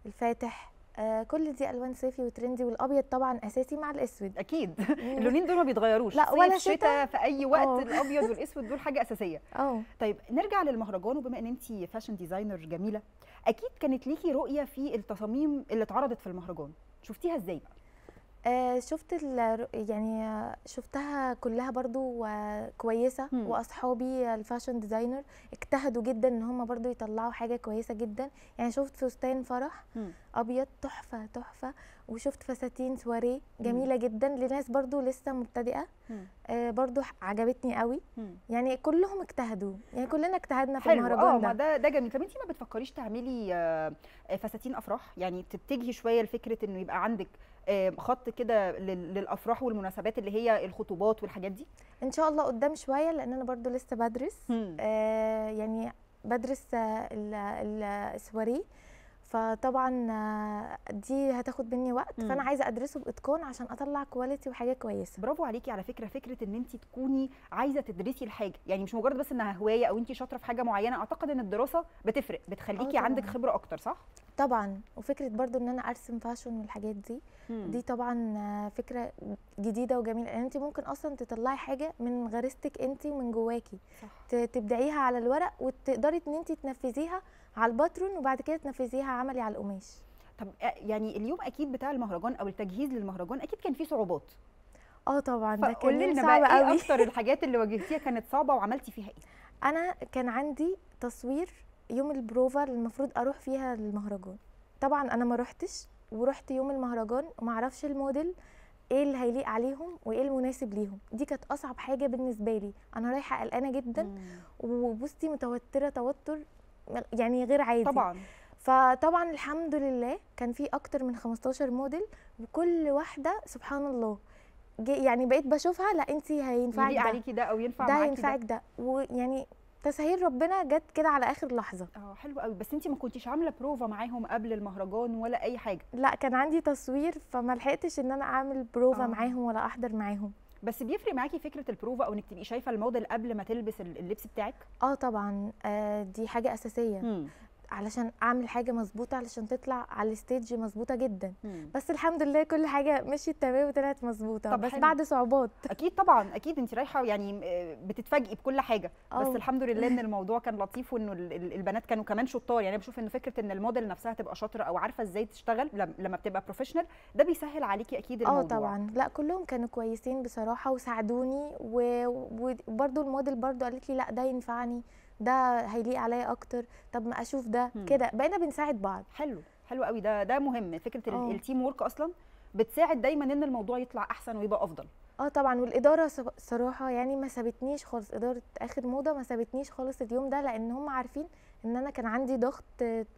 الفاتح آه كل دي الوان صيفي وترندي والابيض طبعا اساسي مع الاسود اكيد اللونين دول ما بيتغيروش لا ولا شتاء في اي وقت أوه. الابيض والاسود دول حاجه اساسيه اه طيب نرجع للمهرجان وبما ان انت فاشن ديزاينر جميله اكيد كانت ليكي رؤيه في التصاميم اللي اتعرضت في المهرجان شفتيها ازاي بقى آه، شفت يعني شفتها كلها برضو كويسة مم. وأصحابي الفاشن ديزاينر اجتهدوا جدا إن هم برضو يطلعوا حاجة كويسة جدا يعني شفت فستان فرح مم. أبيض تحفة تحفة وشفت فساتين سواري جميلة مم. جدا لناس برضو لسه مبتدئة آه برضو عجبتني قوي مم. يعني كلهم اجتهدوا يعني كلنا اجتهدنا في المهرجان آه، ده ده ده جميل طب انت ما بتفكريش تعملي آه، فساتين افراح يعني تتجهي شويه لفكره انه يبقى عندك خط كده للافراح والمناسبات اللي هي الخطوبات والحاجات دي ان شاء الله قدام شويه لان انا برضو لسه بدرس آه يعني بدرس آه، السواري فطبعا آه، دي هتاخد مني وقت مم. فانا عايزه ادرسه باتقان عشان اطلع كواليتي وحاجه كويسه برافو عليكي على فكره فكره ان انت تكوني عايزه تدرسي الحاجه يعني مش مجرد بس انها هوايه او انت شاطره في حاجه معينه اعتقد ان الدراسه بتفرق بتخليكي آه، عندك خبره اكتر صح طبعا وفكره برضو ان انا ارسم فاشن والحاجات دي مم. دي طبعا فكره جديده وجميله يعني انت ممكن اصلا تطلعي حاجه من غريزتك انت ومن جواكي صح. تبدعيها على الورق وتقدري ان انت تنفذيها على الباترون وبعد كده تنفذيها عملي على القماش طب يعني اليوم اكيد بتاع المهرجان او التجهيز للمهرجان اكيد كان فيه صعوبات اه طبعا ده كان صعب إيه قوي ايه اكتر الحاجات اللي واجهتيها كانت صعبه وعملتي فيها ايه انا كان عندي تصوير يوم البروفا اللي المفروض اروح فيها المهرجان طبعا انا ما روحتش ورحت يوم المهرجان وما اعرفش الموديل ايه اللي هيليق عليهم وايه المناسب ليهم دي كانت اصعب حاجه بالنسبه لي انا رايحه قلقانه جدا وبصي متوتره توتر يعني غير عادي طبعا فطبعا الحمد لله كان في اكتر من 15 موديل وكل واحده سبحان الله يعني بقيت بشوفها لا انت هينفعك ده عليكي ده او ينفع ده ده, ده ويعني تسهيل ربنا جت كده على اخر لحظه اه حلو قوي بس انت ما كنتيش عامله بروفا معاهم قبل المهرجان ولا اي حاجه لا كان عندي تصوير فما لحقتش ان انا اعمل بروفا آه. معاهم ولا احضر معاهم بس بيفرق معاكي فكره البروفا او انك تبقي شايفه الموديل قبل ما تلبس اللبس بتاعك اه طبعا آه دي حاجه اساسيه مم. علشان اعمل حاجه مظبوطه علشان تطلع على الستيج مظبوطه جدا مم. بس الحمد لله كل حاجه مشيت تمام وطلعت مظبوطه بس حلو. بعد صعوبات اكيد طبعا اكيد انت رايحه يعني آه، بتتفاجئي بكل حاجه أوه. بس آه. الحمد لله ان الموضوع كان لطيف وانه البنات كانوا كمان شطار يعني بشوف ان فكره ان الموديل نفسها تبقى شاطره او عارفه ازاي تشتغل لما بتبقى بروفيشنال ده بيسهل عليكي اكيد آه، الموضوع اه طبعا لا كلهم كانوا كويسين بصراحه وساعدوني وبرده الموديل برده قالت لي لا ده ينفعني ده هيليق عليا اكتر طب ما اشوف ده كده بقينا بنساعد بعض حلو حلو قوي ده ده مهم فكره أوه. التيم وورك اصلا بتساعد دايما ان الموضوع يطلع احسن ويبقى افضل اه طبعا والاداره صراحه يعني ما سابتنيش خالص اداره اخر موضه ما سابتنيش خالص اليوم ده لان هم عارفين ان انا كان عندي ضغط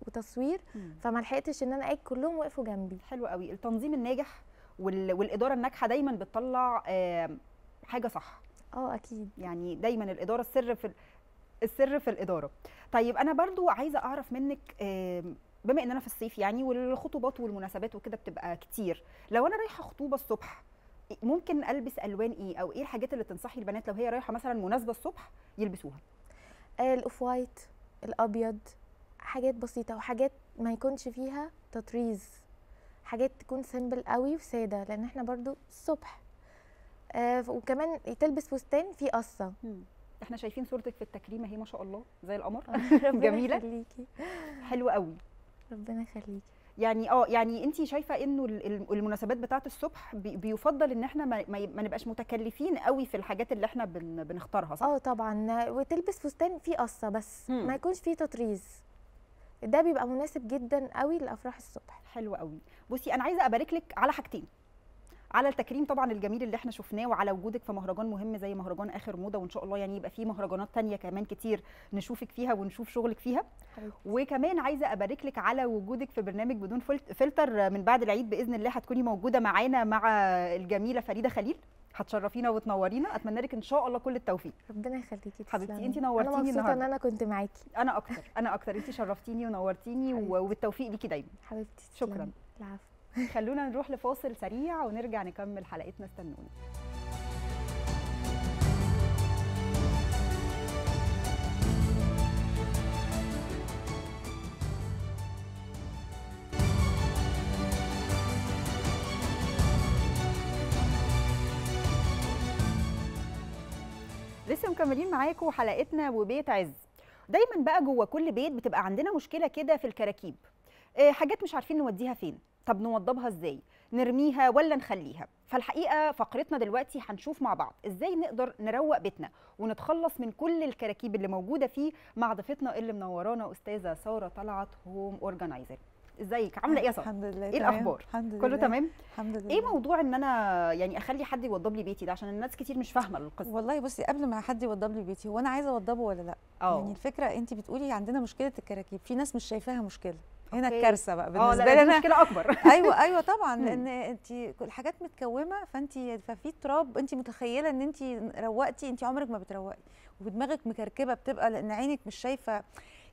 وتصوير فما لحقتش ان انا اجي كلهم وقفوا جنبي حلو قوي التنظيم الناجح وال... والاداره الناجحه دايما بتطلع آه حاجه صح اه اكيد يعني دايما الاداره السر في السر في الاداره طيب انا برضو عايزه اعرف منك بما اننا في الصيف يعني والخطوبات والمناسبات وكده بتبقى كتير لو انا رايحه خطوبه الصبح ممكن البس الوان ايه او ايه الحاجات اللي تنصحي البنات لو هي رايحه مثلا مناسبه الصبح يلبسوها آه، الاوف وايت الابيض حاجات بسيطه وحاجات ما يكونش فيها تطريز حاجات تكون سيمبل قوي وساده لان احنا برضو الصبح آه وكمان تلبس فستان فيه قصه احنا شايفين صورتك في التكريمه اهي ما شاء الله زي القمر جميله يخليكي حلوه قوي ربنا يخليكي يعني اه يعني انت شايفه انه المناسبات بتاعه الصبح بيفضل ان احنا ما, ما نبقاش متكلفين قوي في الحاجات اللي احنا بن بنختارها صح؟ اه طبعا وتلبس فستان فيه قصه بس مم. ما يكونش فيه تطريز ده بيبقى مناسب جدا قوي لافراح الصبح حلو قوي بصي انا عايزه ابارك لك على حاجتين على التكريم طبعا الجميل اللي احنا شفناه وعلى وجودك في مهرجان مهم زي مهرجان اخر موضه وان شاء الله يعني يبقى في مهرجانات تانية كمان كتير نشوفك فيها ونشوف شغلك فيها حبيب. وكمان عايزه ابارك لك على وجودك في برنامج بدون فلتر من بعد العيد باذن الله هتكوني موجوده معانا مع الجميله فريده خليل هتشرفينا وتنورينا اتمنى لك ان شاء الله كل التوفيق ربنا يخليكي حبيبتي انت نورتيني انا مبسوطه ان انا كنت معاكي انا اكتر انا اكتر انت شرفتيني ونورتيني وبالتوفيق ليكي دايما حبيبتي شكرا العفو خلونا نروح لفاصل سريع ونرجع نكمل حلقتنا استنونا لسه مكملين معاكم حلقتنا وبيت عز دايما بقى جوه كل بيت بتبقى عندنا مشكله كده في الكراكيب آه، حاجات مش عارفين نوديها فين طب نوضبها ازاي نرميها ولا نخليها فالحقيقه فقرتنا دلوقتي هنشوف مع بعض ازاي نقدر نروق بيتنا ونتخلص من كل الكراكيب اللي موجوده فيه مع ضيفتنا اللي منورانا استاذه ساره طلعت هوم اورجانيزر ازيك عامله ايه يا ساره الحمد لله ايه تمام. الاخبار الحمد لله كله تمام الحمد لله ايه موضوع ان انا يعني اخلي حد يوضب لي بيتي ده عشان الناس كتير مش فاهمه القصه والله بصي قبل ما حد يوضب لي بيتي هو انا عايزه اوضبه ولا لا أوه. يعني الفكره انت بتقولي عندنا مشكله الكراكيب في ناس مش شايفاها مشكله هنا الكارثه بقى آه، بالنسبه لنا مشكله اكبر ايوه ايوه طبعا لان انت الحاجات متكومه فانت ففي تراب انت متخيله ان انت روقتي انت عمرك ما بتروقي ودماغك مكركبه بتبقى لان عينك مش شايفه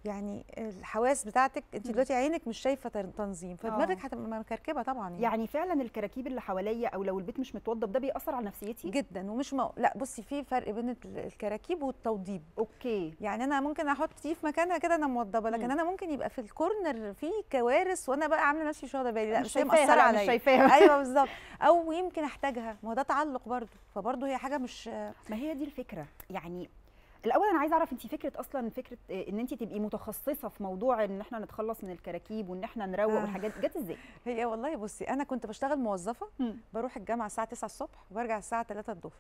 يعني الحواس بتاعتك انت دلوقتي عينك مش شايفه تنظيم فدماغك آه. هتبقى مكركبه طبعا يعني. يعني فعلا الكراكيب اللي حواليا او لو البيت مش متوضب ده بيأثر على نفسيتي جدا ومش مو... لا بصي في فرق بين الكراكيب والتوضيب اوكي يعني انا ممكن احط دي في مكانها كده انا موضبه لكن م. انا ممكن يبقى في الكورنر في كوارث وانا بقى عامله نفسي مش واخده بالي لا مش هي مأثره عليا مش شايفاها ايوه بالظبط او يمكن احتاجها ما هو ده تعلق برضه فبرضه هي حاجه مش ما هي دي الفكره يعني الاول انا عايزه اعرف انت فكره اصلا فكره آه، ان انت تبقي متخصصه في موضوع ان احنا نتخلص من الكراكيب وان احنا نروق آه. والحاجات جت ازاي هي والله بصي انا كنت بشتغل موظفه م. بروح الجامعه الساعه 9 الصبح وبرجع الساعه 3 الظهر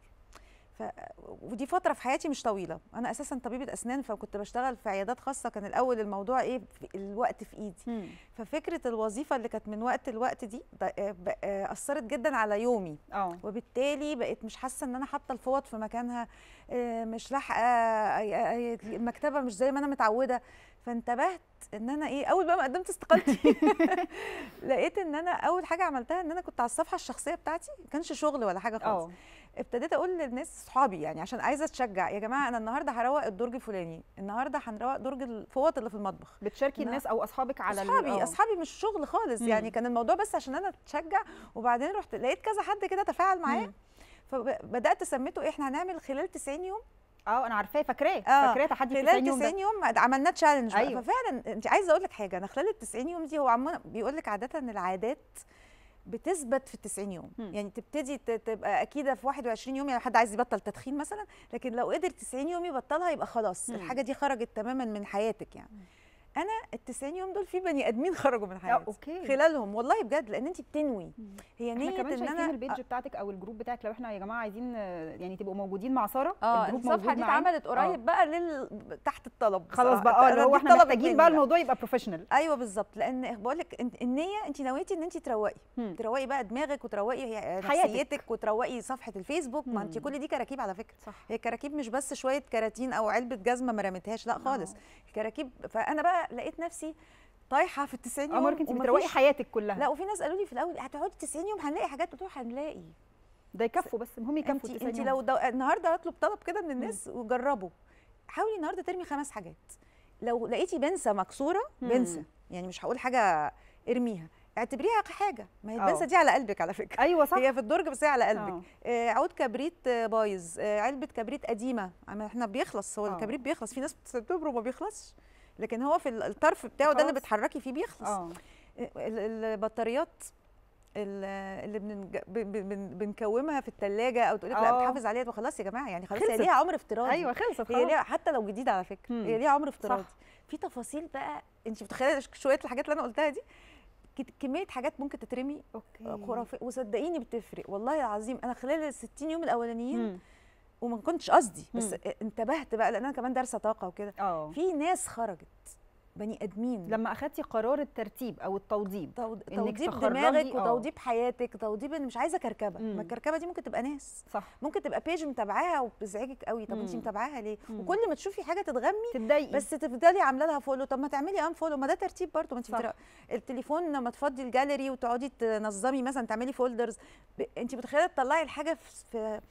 ودي فتره في حياتي مش طويله انا اساسا طبيبه اسنان فكنت بشتغل في عيادات خاصه كان الاول الموضوع ايه الوقت في ايدي مم. ففكره الوظيفه اللي كانت من وقت لوقت دي آه، آه، اثرت جدا على يومي أوه. وبالتالي بقيت مش حاسه ان انا حاطه الفوط في مكانها آه، مش لاحقه المكتبه مش زي ما انا متعوده فانتبهت ان انا ايه اول بقى ما قدمت استقالتي لقيت ان انا اول حاجه عملتها ان انا كنت على الصفحه الشخصيه بتاعتي ما كانش شغل ولا حاجه خالص ابتديت اقول للناس اصحابي يعني عشان عايزه اتشجع يا جماعه انا النهارده هروق الدرج الفلاني النهارده هنروق درج الفوط اللي في المطبخ بتشاركي الناس او اصحابك على اصحابي آه. اصحابي مش شغل خالص مم. يعني كان الموضوع بس عشان انا اتشجع وبعدين رحت لقيت كذا حد كده تفاعل معايا فبدات سميته إيه، احنا هنعمل خلال 90 يوم اه انا عارفاه فاكراه آه، فاكراه تحدي في 90 يوم 90 يوم عملنا تشالنج أيوة. ففعلا انت عايزه اقول لك حاجه انا خلال ال 90 يوم دي هو عمال بيقول لك عاده العادات بتثبت في 90 يوم م. يعني تبتدي تبقى اكيده في 21 يوم يعني حد عايز يبطل تدخين مثلا لكن لو قدر 90 يوم يبطلها يبقى خلاص م. الحاجه دي خرجت تماما من حياتك يعني م. انا ال 90 يوم دول في بني ادمين خرجوا من آه، حياتي أوكي. خلالهم والله بجد لان انت بتنوي هي نيه ان انا البيج بتاعتك او الجروب بتاعك لو احنا يا جماعه عايزين يعني تبقوا موجودين مع ساره آه، الجروب الصفحه دي اتعملت آه. قريب بقى لل تحت الطلب خلاص بقى اه هو احنا محتاجين بقى الموضوع يبقى بروفيشنال ايوه بالظبط لان بقول لك النيه انت نويتي ان انت تروقي تروقي بقى دماغك وتروقي حياتك وتروقي صفحه الفيسبوك ما انت كل دي كراكيب على فكره صح. هي كراكيب مش بس شويه كراتين او علبه جزمه ما رميتهاش لا خالص الكراكيب فانا بقى لقيت نفسي طايحه في ال 90 يوم عمرك انت بتروقي حياتك كلها لا وفي ناس قالوا لي في الاول هتقعدي 90 يوم هنلاقي حاجات قلت هنلاقي ده يكفوا بس المهم يكفوا انت, انت لو دو... النهارده هطلب طلب كده من الناس مم. وجربوا حاولي النهارده ترمي خمس حاجات لو لقيتي بنسه مكسوره بنسه يعني مش هقول حاجه ارميها اعتبريها حاجه ما هي آه. البنسه دي على قلبك على فكره ايوه صح هي في الدرج بس هي على قلبك آه, آه، عود كبريت آه، بايظ آه علبه كبريت قديمه احنا بيخلص هو الكبريت بيخلص في ناس بتستبره ما بيخلصش لكن هو في الطرف بتاعه ده اللي بتحركي فيه بيخلص أوه. آه، البطاريات اللي بننج... بن... بنكومها في الثلاجه او تقول لك لا آه. بتحافظ عليها طب خلاص يا جماعه يعني خلاص هي ليها عمر افتراضي ايوه خلصت خلاص هي ليها حتى لو جديده على فكره هي ليها عمر افتراضي في تفاصيل بقى انت متخيله شويه الحاجات اللي انا قلتها دي كميه حاجات ممكن تترمي خرافيه وصدقيني بتفرق والله العظيم انا خلال ال 60 يوم الاولانيين وما كنتش قصدي بس مم. انتبهت بقى لان انا كمان دارسه طاقه وكده آه. في ناس خرجت بني ادمين لما اخدتي قرار الترتيب او التوضيب توض... توضيب دماغك آه. وتوضيب حياتك توضيب ان مش عايزه كركبه مم. ما الكركبه دي ممكن تبقى ناس صح ممكن تبقى بيج متابعاها وبتزعجك قوي طب انت متابعاها ليه مم. وكل ما تشوفي حاجه تتغمي تتضايقي بس تفضلي عامله لها فولو طب ما تعملي ان فولو ما ده ترتيب برضه ما انت بتر... التليفون لما تفضي الجاليري وتقعدي تنظمي مثلا تعملي فولدرز ب... انت متخيله تطلعي الحاجه في, في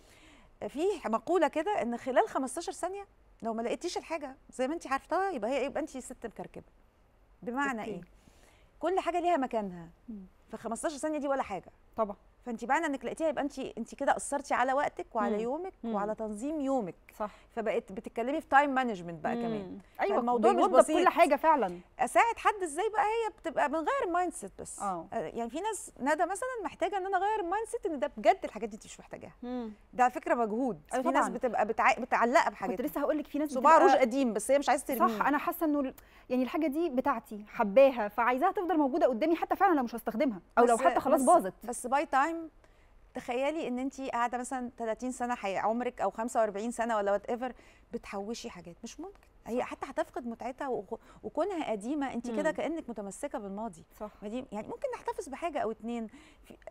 في مقوله كده ان خلال 15 ثانيه لو ما لقيتيش الحاجه زي ما انت عرفتها يبقى هي يبقى انت ست مكركبه بمعنى أوكي. ايه كل حاجه ليها مكانها ف 15 ثانيه دي ولا حاجه طبعا فانت بقى انك لقيتيها يبقى انت انت كده اثرتي على وقتك وعلى مم. يومك مم. وعلى تنظيم يومك صح فبقت بتتكلمي في تايم مانجمنت بقى مم. كمان ايوه الموضوع مش بسيط كل حاجه فعلا اساعد حد ازاي بقى هي بتبقى بنغير المايند سيت بس أوه. آه، يعني في ناس ندى مثلا محتاجه ان انا اغير المايند سيت ان ده بجد الحاجات دي انت مش محتاجاها ده على فكره مجهود أيوة في طبعاً. ناس بتبقى بتع... بتعلقه بحاجات كنت لسه هقول لك في ناس صباع روج قديم بس هي مش عايزه ترميه صح انا حاسه انه يعني الحاجه دي بتاعتي حباها فعايزاها تفضل موجوده قدامي حتى فعلا لو مش هستخدمها او لو حتى خلاص باظت بس باي تايم تخيلي ان انت قاعده مثلا 30 سنه حي عمرك او 45 سنه ولا وات ايفر بتحوشي حاجات مش ممكن هي حتى هتفقد متعتها وكونها قديمه انت كده كانك متمسكه بالماضي صح دي يعني ممكن نحتفظ بحاجه او اتنين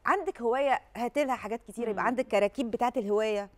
عندك هوايه لها حاجات كتير يبقى عندك كراكيب بتاعه الهوايه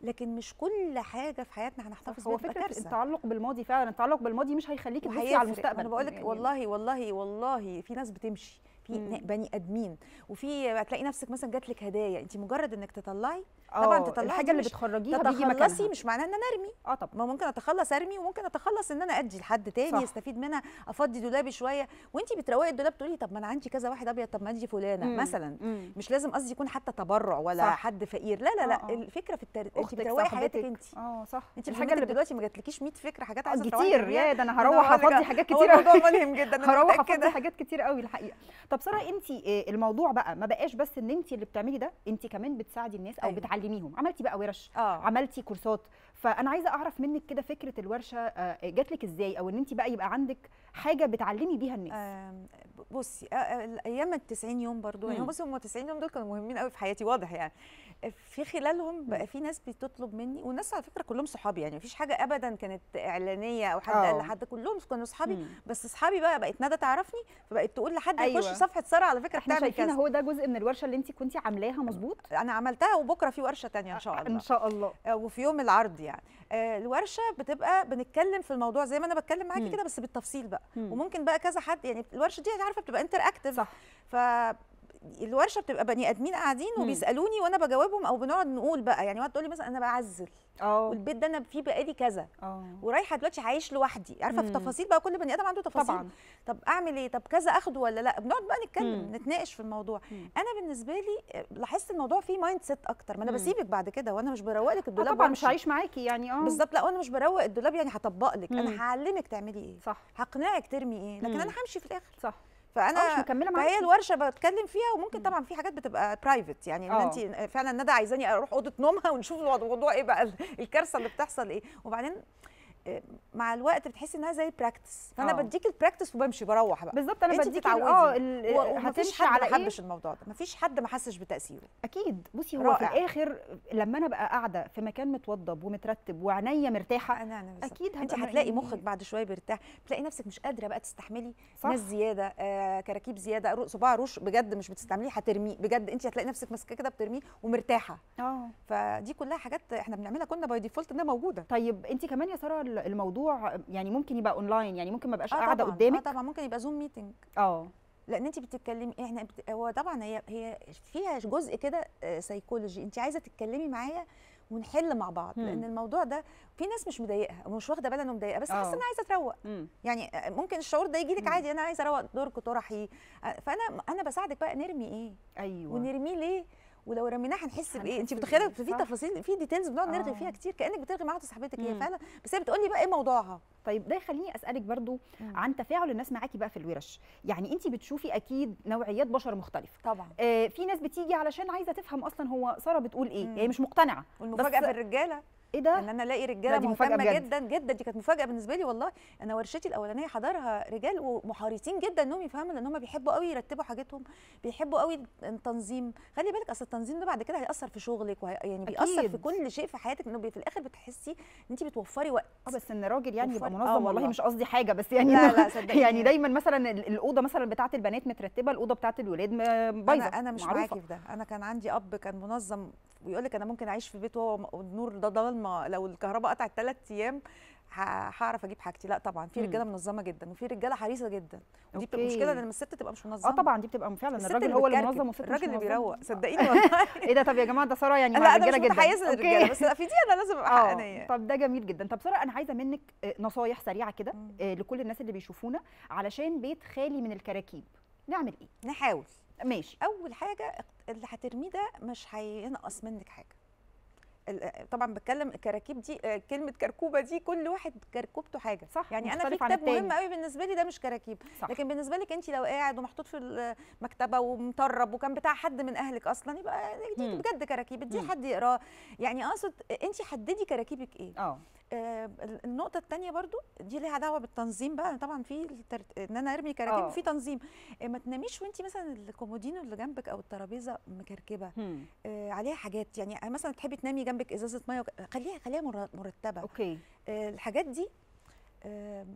لكن مش كل حاجه في حياتنا هنحتفظ بيها هو فكره كارثة. التعلق بالماضي فعلا التعلق بالماضي مش هيخليك تبصي على المستقبل انا بقول لك يعني والله والله والله في ناس بتمشي في بني ادمين وفي هتلاقي نفسك مثلا جات لك هدايا انت مجرد انك تطلعي طبعا آه، تطلعي الحاجه اللي بتخرجيها بيجي مكانها مش معناه ان انا ارمي اه طب ما ممكن اتخلص ارمي وممكن اتخلص ان انا ادي لحد تاني يستفيد منها افضي دولابي شويه وانت بتروقي الدولاب تقولي طب ما انا عندي كذا واحد ابيض طب ما ادي فلانه مم. مثلا مم. مش لازم قصدي يكون حتى تبرع ولا صح. حد فقير لا لا لا آه. آه. الفكره في التر... انت بتروقي حياتك انت اه صح انت الحاجه اللي دلوقتي ما جاتلكيش 100 فكره حاجات عايزه كتير يا ده انا هروح افضي حاجات كتير الموضوع ملهم جدا هروح افضي حاجات كتير قوي الحقيقه طب ساره انت آه، الموضوع بقى ما بقاش بس ان انت اللي بتعملي ده انت كمان بتساعدي الناس او أيوة. بتعلمي تعلميهم عملتي بقى ورش آه. عملتي كورسات فانا عايزه اعرف منك كده فكره الورشه آه، جات لك ازاي او ان انت بقى يبقى عندك حاجه بتعلمي بيها الناس بصي آه، آه، ايام ال 90 يوم برضو يعني بصي هم 90 يوم دول كانوا مهمين قوي في حياتي واضح يعني في خلالهم بقى في ناس بتطلب مني والناس على فكره كلهم صحابي يعني مفيش حاجه ابدا كانت اعلانيه او حد قال آه. لحد كلهم كانوا صحابي بس صحابي بقى بقت ندى تعرفني فبقت تقول لحد أيوة. يخش صفحه ساره على فكره احنا شايفين هو ده جزء من الورشه اللي انت كنتي عاملاها مظبوط انا عملتها وبكره في ورشه ثانيه ان شاء آه، الله ان شاء الله آه، وفي يوم العرض يعني الورشه بتبقى بنتكلم في الموضوع زي ما انا بتكلم معاكي كده بس بالتفصيل بقى مم. وممكن بقى كذا حد يعني الورشه دي عارفه بتبقى اكتف صح ف الورشه بتبقى بني ادمين قاعدين وبيسالوني وانا بجاوبهم او بنقعد نقول بقى يعني واحد تقول لي مثلا انا بعزل اه والبيت ده انا فيه بقالي كذا اه ورايحه دلوقتي عايش لوحدي عارفه في تفاصيل بقى كل بني ادم عنده تفاصيل طبعا طب اعمل ايه طب كذا اخده ولا لا بنقعد بقى نتكلم نتناقش في الموضوع مم. انا بالنسبه لي لاحظت الموضوع فيه مايند سيت اكتر ما انا بسيبك بعد كده وانا مش بروق لك آه، الدولاب طبعا مش هعيش معاكي يعني اه بالظبط لا وانا مش بروق الدولاب يعني هطبق لك انا هعلمك تعملي ايه صح هقنعك ترمي ايه لكن انا همشي في الاخر صح فانا مكمله فهي الورشه بتكلم فيها وممكن طبعا في حاجات بتبقى برايفت يعني ان آه. انت فعلا ندى عايزاني اروح اوضه نومها ونشوف الموضوع ايه بقى الكارثه اللي بتحصل ايه وبعدين مع الوقت بتحسي انها زي براكتس فانا آه. بديك البراكتس وبمشي بروح بقى بالظبط انا بديك اه هتمشي على حد ما إيه؟ حبش الموضوع ده مفيش حد ما حسش بتاثيره اكيد بصي هو رائع. في الاخر لما انا بقى قاعده في مكان متوضب ومترتب وعينيا مرتاحه أنا أنا بالزبط. اكيد انت هتلاقي مخك بعد شويه بيرتاح بتلاقي نفسك مش قادره بقى تستحملي صح. ناس زياده آه كراكيب زياده صباع روش بجد مش بتستعمليه هترميه بجد انت هتلاقي نفسك ماسكه كده بترميه ومرتاحه اه فدي كلها حاجات احنا بنعملها كنا باي ديفولت انها موجوده طيب انت كمان يا ساره الموضوع يعني ممكن يبقى اونلاين يعني ممكن ما بقاش آه قاعده آه قدامك اه طبعا ممكن يبقى زوم ميتنج اه لان انت بتتكلمي احنا بت... هو طبعا هي هي فيها جزء كده سيكولوجي آه، انت عايزه تتكلمي معايا ونحل مع بعض مم. لان الموضوع ده في ناس مش مضايقها ومش واخده بالها انه مضايقه بس حاسه آه. انها عايزه اتروق يعني ممكن الشعور ده يجي لك عادي انا عايزه اروق دورك طرحي فانا انا بساعدك بقى نرمي ايه ايوه ونرميه ليه ولو رميناه هنحس بايه انت متخيله في تفاصيل في ديتيلز بنقعد نرغي فيها آه. كتير كانك بترغي معاها صاحبتك هي فعلا بس هي بتقول لي بقى ايه موضوعها طيب ده يخليني اسالك برضو مم. عن تفاعل الناس معاكي بقى في الورش يعني انت بتشوفي اكيد نوعيات بشر مختلفه طبعا آه في ناس بتيجي علشان عايزه تفهم اصلا هو ساره بتقول ايه هي يعني مش مقتنعه والمفاجاه بالرجاله ايه ده ان انا الاقي رجاله مهتمه جدا جدا دي كانت مفاجاه بالنسبه لي والله انا ورشتي الاولانيه حضرها رجال ومحرصين جدا انهم يفهموا لان هم بيحبوا قوي يرتبوا حاجتهم بيحبوا قوي التنظيم خلي بالك اصل التنظيم ده بعد كده هياثر في شغلك وهي... يعني أكيد. بيأثر في كل شيء في حياتك انه في الاخر بتحسي ان انت بتوفري وقت اه بس ان راجل يعني يبقى آه، منظم والله, والله مش قصدي حاجه بس يعني لا لا صدقني يعني دايما مثلا الاوضه مثلا بتاعه البنات مترتبه الاوضه بتاعه الولاد بايظه انا, مش معاكي في ده انا كان عندي اب كان منظم ويقول لك انا ممكن اعيش في بيت وهو والنور ده ضلمه ما لو الكهرباء قطعت ثلاث ايام هعرف اجيب حاجتي لا طبعا في رجاله منظمه جدا وفي رجاله حريصه جدا ودي بتبقى مشكله لما الست تبقى مش منظمه اه طبعا دي بتبقى فعلا الراجل هو اللي منظم والست الراجل اللي بيروق آه. صدقيني والله ايه ده طب يا جماعه ده ساره يعني مع الرجاله جدا انا مش للرجاله بس في دي انا لازم ابقى آه. حقانيه طب ده جميل جدا طب ساره انا عايزه منك آه، نصايح سريعه كده لكل الناس اللي بيشوفونا علشان بيت خالي من الكراكيب نعمل ايه نحاول ماشي اول حاجه اللي هترميه ده مش هينقص منك حاجه طبعا بتكلم كراكيب دي آه، كلمه كركوبه دي كل واحد كركوبته حاجه صح يعني انا في كتاب مهم قوي بالنسبه لي ده مش كراكيب صح. لكن بالنسبه لك انت لو قاعد ومحطوط في المكتبه ومطرب وكان بتاع حد من اهلك اصلا يبقى دي بجد كراكيب دي حد يقراه يعني اقصد انت حددي كراكيبك ايه اه آه، النقطه الثانيه برضو دي ليها دعوه بالتنظيم بقى طبعا في الترت... ان انا ارمي كراكيب وفي آه. تنظيم آه، ما تناميش وانت مثلا الكومودينو اللي جنبك او الترابيزه مكركبه آه عليها حاجات يعني مثلا تحبي تنامي جنبك ازازه ميه وك... خليها خليها مرتبه اوكي آه الحاجات دي آه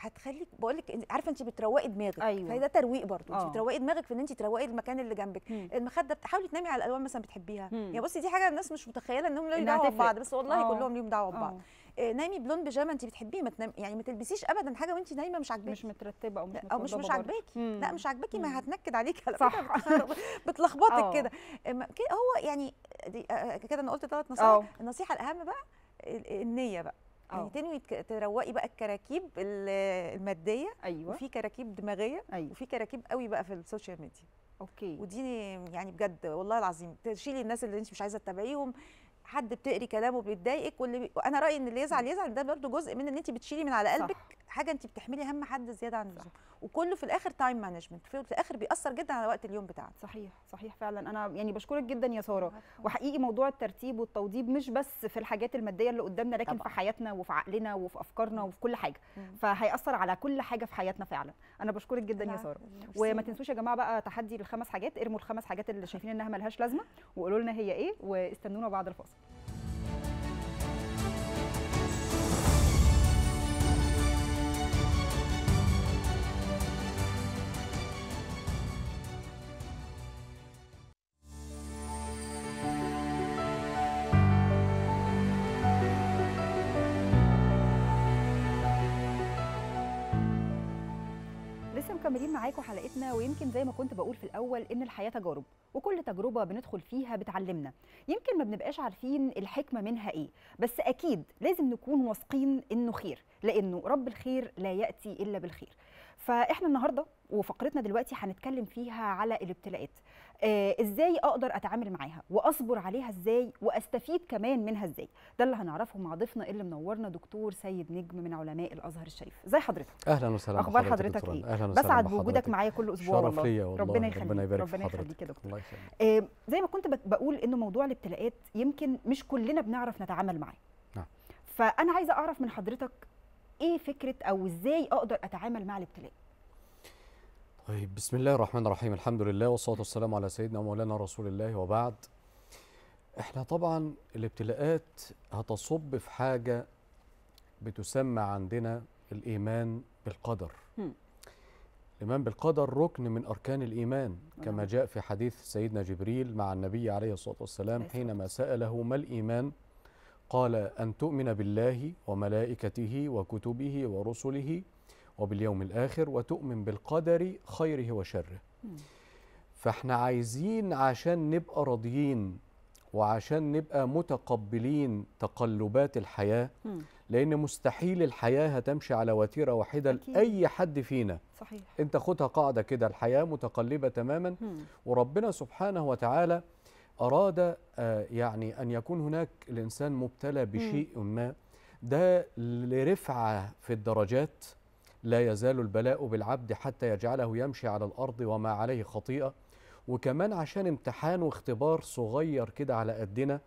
هتخليك بقول لك عارفه انت بتروقي دماغك أيوة. فده ترويق برضه انت آه. بتروقي دماغك في ان انت تروقي المكان اللي جنبك مم. المخده بتحاولي تنامي على الالوان مثلا بتحبيها مم. يعني بصي دي حاجه الناس مش متخيله انهم لهم دعوه ببعض بس والله أوه. كلهم ليهم دعوه ببعض آه. آه، نامي بلون بيجامه انت بتحبيه ما تنام يعني ما تلبسيش ابدا حاجه وانت نايمه مش عاجباكي مش مترتبه او مش او مش مش عاجباكي لا مش عاجباكي ما هتنكد عليك على صح بتلخبطك كده هو يعني كده انا قلت ثلاث نصائح النصيحه الاهم بقى النيه بقى يعني تنوي تروقي بقى الكراكيب الماديه ايوه وفي كراكيب دماغيه أيوة. وفي كراكيب قوي بقى في السوشيال ميديا اوكي ودي يعني بجد والله العظيم تشيلي الناس اللي انت مش عايزه تتابعيهم حد بتقري كلامه بيتضايقك واللي وانا رايي ان اللي يزعل يزعل ده برضه جزء من ان انت بتشيلي من على قلبك صح. حاجه انت بتحملي هم حد زياده عن اللزوم وكله في الاخر تايم مانجمنت في الاخر بيأثر جدا على وقت اليوم بتاعك صحيح صحيح فعلا انا يعني بشكرك جدا يا ساره وحقيقي موضوع الترتيب والتوضيب مش بس في الحاجات الماديه اللي قدامنا لكن طبعا. في حياتنا وفي عقلنا وفي افكارنا وفي كل حاجه فهيأثر على كل حاجه في حياتنا فعلا انا بشكرك جدا يا ساره وما تنسوش يا جماعه بقى تحدي الخمس حاجات ارموا الخمس حاجات اللي شايفين انها ملهاش لازمه وقولوا لنا هي ايه واستنونا بعد الفاصل مكملين معاكم حلقتنا ويمكن زي ما كنت بقول في الاول ان الحياه تجارب وكل تجربه بندخل فيها بتعلمنا يمكن ما بنبقاش عارفين الحكمه منها ايه بس اكيد لازم نكون واثقين انه خير لانه رب الخير لا ياتي الا بالخير فاحنا النهارده وفقرتنا دلوقتي هنتكلم فيها على الابتلاءات آه، ازاي اقدر اتعامل معاها واصبر عليها ازاي واستفيد كمان منها ازاي ده اللي هنعرفه مع ضيفنا اللي منورنا دكتور سيد نجم من علماء الازهر الشريف ازي حضرتك اهلا وسهلا اخبار حضرتك, حضرتك ايه اهلا بسعد بوجودك معايا كل اسبوع شرف والله. والله ربنا يخليك ربنا يبارك ربنا يخليك يا دكتور آه زي ما كنت بقول انه موضوع الابتلاءات يمكن مش كلنا بنعرف نتعامل معاه نعم فانا عايزه اعرف من حضرتك ايه فكره او ازاي اقدر اتعامل مع الابتلاء طيب بسم الله الرحمن الرحيم الحمد لله والصلاة والسلام على سيدنا ومولانا رسول الله وبعد احنا طبعا الابتلاءات هتصب في حاجة بتسمى عندنا الإيمان بالقدر الإيمان بالقدر ركن من أركان الإيمان كما جاء في حديث سيدنا جبريل مع النبي عليه الصلاة والسلام حينما سأله ما الإيمان قال أن تؤمن بالله وملائكته وكتبه ورسله وباليوم الآخر وتؤمن بالقدر خيره وشره فاحنا عايزين عشان نبقى راضيين وعشان نبقى متقبلين تقلبات الحياة لأن مستحيل الحياة هتمشي على وتيرة واحدة أكيد. لأي حد فينا صحيح. أنت خدها قاعدة كده الحياة متقلبة تماما مم. وربنا سبحانه وتعالى أراد آه، يعني أن يكون هناك الإنسان مبتلى بشيء مم. ما ده لرفعة في الدرجات لا يزال البلاء بالعبد حتى يجعله يمشي على الأرض وما عليه خطيئة وكمان عشان امتحان واختبار صغير كده على قدنا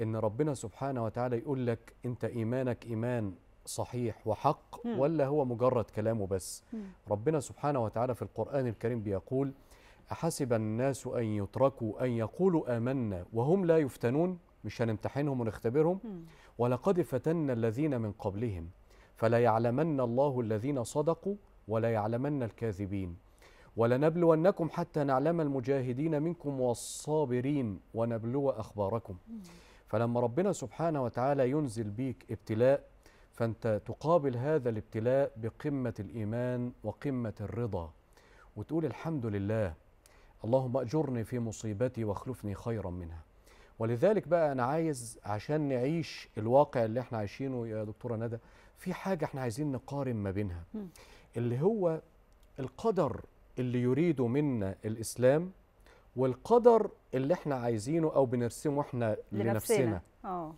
إن ربنا سبحانه وتعالى يقول لك أنت إيمانك إيمان صحيح وحق ولا هو مجرد كلامه بس ربنا سبحانه وتعالى في القرآن الكريم بيقول أحسب الناس أن يتركوا أن يقولوا آمنا وهم لا يفتنون مش هنمتحنهم ونختبرهم ولقد فتنا الذين من قبلهم فلا يعلمن الله الذين صدقوا ولا يعلمن الكاذبين ولنبلونكم حتى نعلم المجاهدين منكم والصابرين ونبلو أخباركم فلما ربنا سبحانه وتعالى ينزل بيك ابتلاء فأنت تقابل هذا الابتلاء بقمة الإيمان وقمة الرضا وتقول الحمد لله اللهم أجرني في مصيبتي واخلفني خيرا منها ولذلك بقى أنا عايز عشان نعيش الواقع اللي احنا عايشينه يا دكتورة ندى في حاجة احنا عايزين نقارن ما بينها اللي هو القدر اللي يريده منا الإسلام والقدر اللي احنا عايزينه أو بنرسمه احنا لنفسنا, لنفسنا. آه.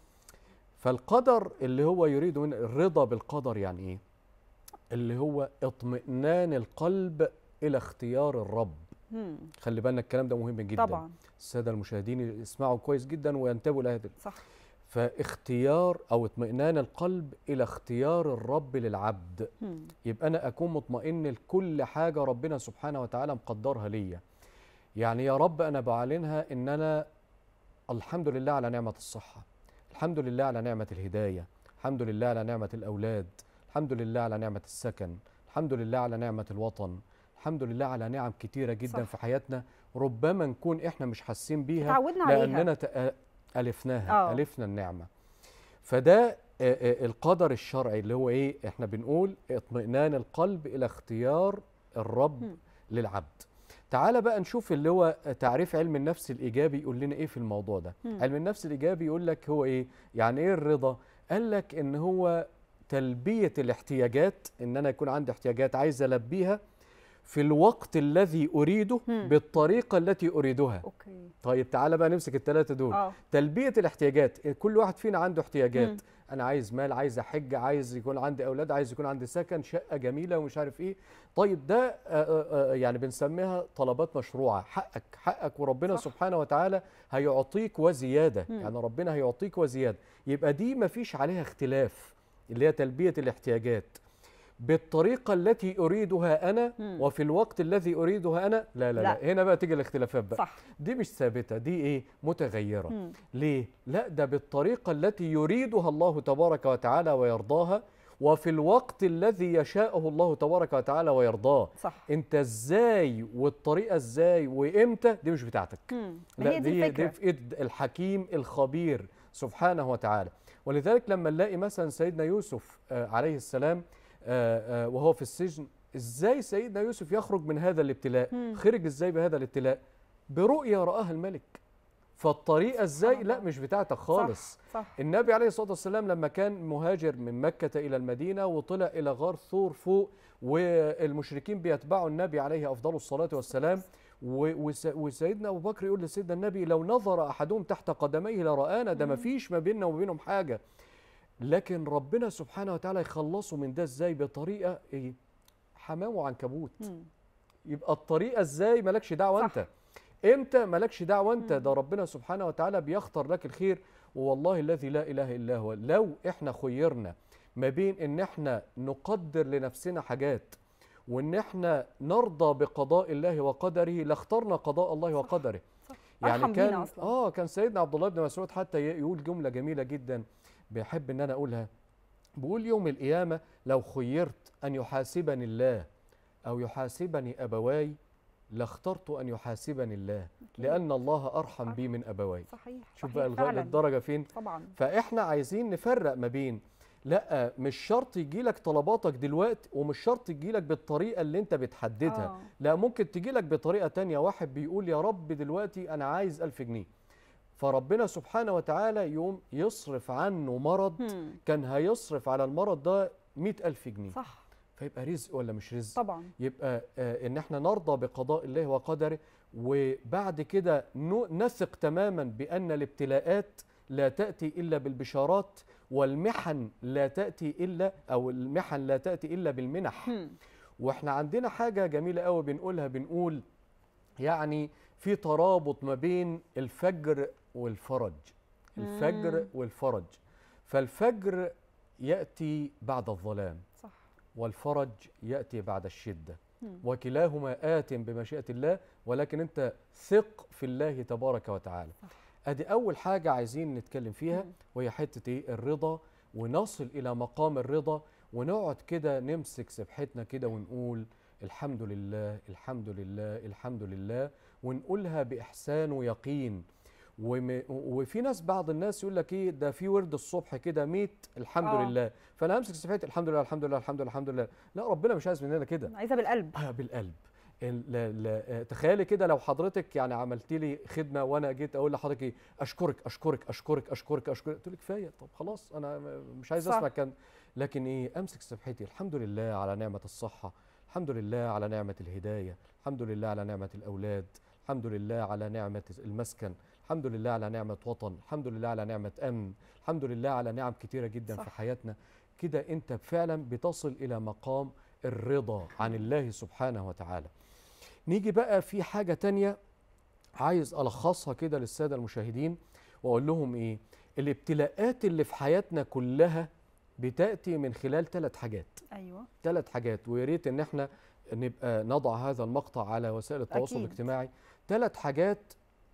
فالقدر اللي هو يريده من الرضا بالقدر يعني ايه اللي هو اطمئنان القلب الى اختيار الرب خلي بالنا الكلام ده مهم جدا طبعا الساده المشاهدين يسمعوا كويس جدا وينتبهوا لهذا صح فاختيار او اطمئنان القلب الى اختيار الرب للعبد م. Hmm. يبقى انا اكون مطمئن لكل حاجه ربنا سبحانه وتعالى مقدرها ليا يعني يا رب انا بعلنها ان انا الحمد لله على نعمه الصحه الحمد لله على نعمه الهدايه الحمد لله على نعمه الاولاد الحمد لله على نعمه السكن الحمد لله على نعمه الوطن الحمد لله على نعم كتيره جدا صح. في حياتنا ربما نكون احنا مش حاسين بيها تعودنا لاننا عليها. ألفناها أوه. ألفنا النعمة فده القدر الشرعي اللي هو إيه إحنا بنقول اطمئنان القلب إلى اختيار الرب م. للعبد تعال بقى نشوف اللي هو تعريف علم النفس الإيجابي يقول لنا إيه في الموضوع ده م. علم النفس الإيجابي يقول لك هو إيه يعني إيه الرضا قال لك إن هو تلبية الاحتياجات إن أنا يكون عندي احتياجات عايز ألبيها في الوقت الذي أريده بالطريقة التي أريدها أوكي. طيب تعالى بقى نمسك الثلاثة دول أوه. تلبية الاحتياجات كل واحد فينا عنده احتياجات مم. أنا عايز مال عايز أحج عايز يكون عندي أولاد عايز يكون عندي سكن شقة جميلة ومش عارف إيه طيب ده آه، آه، آه، يعني بنسميها طلبات مشروعة حقك حقك وربنا صح. سبحانه وتعالى هيعطيك وزيادة مم. يعني ربنا هيعطيك وزيادة يبقى دي مفيش عليها اختلاف اللي هي تلبية الاحتياجات بالطريقة التي أريدها أنا م. وفي الوقت الذي أريدها أنا لا لا لا, لا. هنا بقى تيجي الاختلافات بقى صح. دي مش ثابتة دي إيه متغيرة م. ليه لا ده بالطريقة التي يريدها الله تبارك وتعالى ويرضاها وفي الوقت الذي يشاءه الله تبارك وتعالى ويرضاه صح. انت ازاي والطريقه ازاي وامتى دي مش بتاعتك لا دي, دي, دي في ايد الحكيم الخبير سبحانه وتعالى ولذلك لما نلاقي مثلا سيدنا يوسف آه، عليه السلام آه، آه، وهو في السجن ازاي سيدنا يوسف يخرج من هذا الابتلاء خرج ازاي بهذا الابتلاء برؤيه راها الملك فالطريقه ازاي لا مش بتاعتك خالص صح صح النبي عليه الصلاه والسلام لما كان مهاجر من مكه الى المدينه وطلع الى غار ثور فوق والمشركين بيتبعوا النبي عليه افضل الصلاه والسلام وسيدنا ابو بكر يقول لسيدنا النبي لو نظر احدهم تحت قدميه لرانا ده ما فيش ما بيننا وما بينهم حاجه لكن ربنا سبحانه وتعالى يخلصه من ده ازاي بطريقه ايه حمام وعنكبوت يبقى الطريقه ازاي مالكش دعوه انت امتى مالكش دعوه انت ده ربنا سبحانه وتعالى بيختار لك الخير والله الذي لا اله الا هو لو احنا خيرنا ما بين ان احنا نقدر لنفسنا حاجات وان احنا نرضى بقضاء الله وقدره لاخترنا قضاء الله وقدره صح. يعني كان أصلاً. اه كان سيدنا عبد الله بن مسعود حتى يقول جمله جميله جدا بيحب ان انا اقولها بقول يوم القيامة لو خيرت أن يحاسبني الله أو يحاسبني أبواي لاخترت أن يحاسبني الله لأن الله أرحم بي من أبواي صحيح شوف بقى الدرجة فين طبعا فإحنا عايزين نفرق ما بين لا مش شرط يجي لك طلباتك دلوقتي ومش شرط يجي لك بالطريقه اللي انت بتحددها آه. لا ممكن تجي لك بطريقه تانية واحد بيقول يا رب دلوقتي انا عايز 1000 جنيه فربنا سبحانه وتعالى يوم يصرف عنه مرض مم. كان هيصرف على المرض ده مئة ألف جنيه صح فيبقى رزق ولا مش رزق طبعا يبقى آه ان احنا نرضى بقضاء الله وقدره وبعد كده نثق تماما بان الابتلاءات لا تاتي الا بالبشارات والمحن لا تاتي الا او المحن لا تاتي الا بالمنح مم. واحنا عندنا حاجه جميله قوي بنقولها بنقول يعني في ترابط ما بين الفجر والفرج الفجر والفرج فالفجر يأتي بعد الظلام صح. والفرج يأتي بعد الشدة وكلاهما آت بمشيئة الله ولكن أنت ثق في الله تبارك وتعالى صح. أدي أول حاجة عايزين نتكلم فيها وهي حتة إيه الرضا ونصل إلى مقام الرضا ونقعد كده نمسك سبحتنا كده ونقول الحمد لله الحمد لله الحمد لله ونقولها بإحسان ويقين وفي ناس بعض الناس يقول لك ايه ده في ورد الصبح كده ميت الحمد آه. لله فانا همسك صفحتي الحمد لله الحمد لله الحمد لله الحمد لله لا ربنا مش عايز مننا كده عايزها بالقلب اه بالقلب تخيلي كده لو حضرتك يعني عملتي لي خدمه وانا جيت اقول لحضرتك ايه اشكرك اشكرك اشكرك اشكرك اشكرك تقول لك كفايه طب خلاص انا مش عايز اسمع كان لكن ايه امسك صفحتي الحمد لله على نعمه الصحه الحمد لله على نعمه الهدايه الحمد لله على نعمه الاولاد الحمد لله على نعمه المسكن الحمد لله على نعمة وطن الحمد لله على نعمة أمن الحمد لله على نعم كتيرة جدا صح. في حياتنا كده أنت فعلا بتصل إلى مقام الرضا عن الله سبحانه وتعالى نيجي بقى في حاجة تانية عايز ألخصها كده للسادة المشاهدين وأقول لهم إيه الابتلاءات اللي في حياتنا كلها بتأتي من خلال ثلاث حاجات أيوة ثلاث حاجات ويا ريت إن احنا نبقى نضع هذا المقطع على وسائل التواصل أكيد. الاجتماعي ثلاث حاجات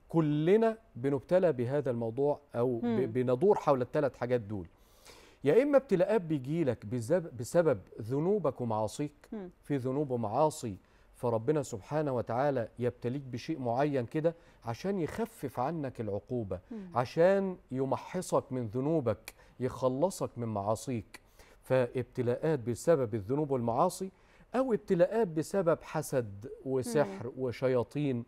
كلنا بنبتلى بهذا الموضوع او بندور حول الثلاث حاجات دول يا اما ابتلاءات بيجيلك بسبب ذنوبك ومعاصيك في ذنوب ومعاصي فربنا سبحانه وتعالى يبتليك بشيء معين كده عشان يخفف عنك العقوبة عشان يمحصك من ذنوبك يخلصك من معاصيك فابتلاءات بسبب الذنوب والمعاصي أو ابتلاءات بسبب حسد وسحر وشياطين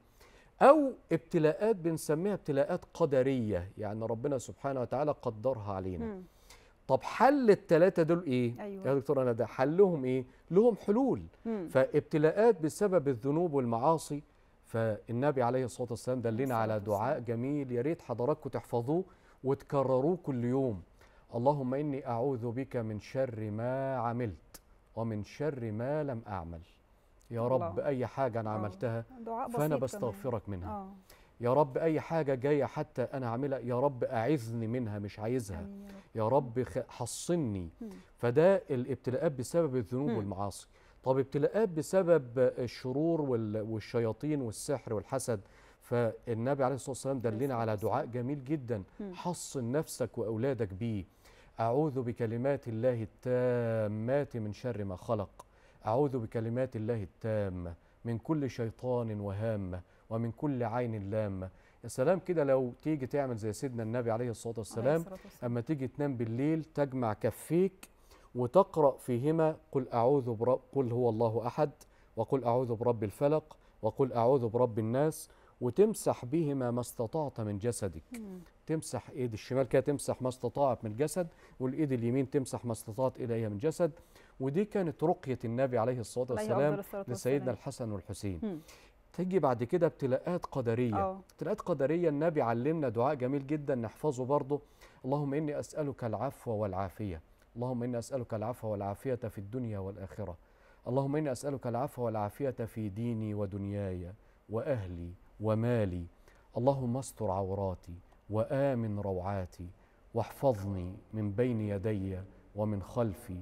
أو ابتلاءات بنسميها ابتلاءات قدرية يعني ربنا سبحانه وتعالى قدرها علينا م. طب حل التلاتة دول إيه؟ أيوة. يا دكتور أنا ده حلهم إيه؟ لهم حلول م. فابتلاءات بسبب الذنوب والمعاصي فالنبي عليه الصلاة والسلام دلنا على دعاء جميل يا ريت حضراتكم تحفظوه وتكرروه كل يوم اللهم إني أعوذ بك من شر ما عملت ومن شر ما لم أعمل يا الله. رب أي حاجة أنا آه. عملتها فأنا بستغفرك منها أوه. يا رب أي حاجة جاية حتى أنا أعملها يا رب أعذني منها مش عايزها يا رب حصني فده الابتلاءات بسبب الذنوب والمعاصي طب ابتلاءات بسبب الشرور والشياطين والسحر والحسد فالنبي عليه الصلاة والسلام دلنا على دعاء جميل جدا حصن نفسك وأولادك بيه أعوذ بكلمات الله التامات من شر ما خلق أعوذ بكلمات الله التامة من كل شيطان وهامة ومن كل عين لامة يا سلام كده لو تيجي تعمل زي سيدنا النبي عليه الصلاة والسلام عليه الصلاة والسلام. أما تيجي تنام بالليل تجمع كفيك وتقرأ فيهما قل أعوذ برب قل هو الله أحد وقل أعوذ برب الفلق وقل أعوذ برب الناس وتمسح بهما ما استطعت من جسدك مم. تمسح ايد الشمال كده تمسح ما استطاعت من جسد والايد اليمين تمسح ما استطعت اليها من جسد ودي كانت رقية النبي عليه الصلاة والسلام لسيدنا الحسن والحسين تيجي بعد كده ابتلاءات قدرية آه. ابتلاءات قدرية النبي علمنا دعاء جميل جدا نحفظه برضه اللهم إني أسألك العفو والعافية اللهم إني أسألك العفو والعافية في الدنيا والآخرة اللهم إني أسألك العفو والعافية في ديني ودنياي وأهلي ومالي اللهم استر عوراتي وآمن روعاتي واحفظني من بين يدي ومن خلفي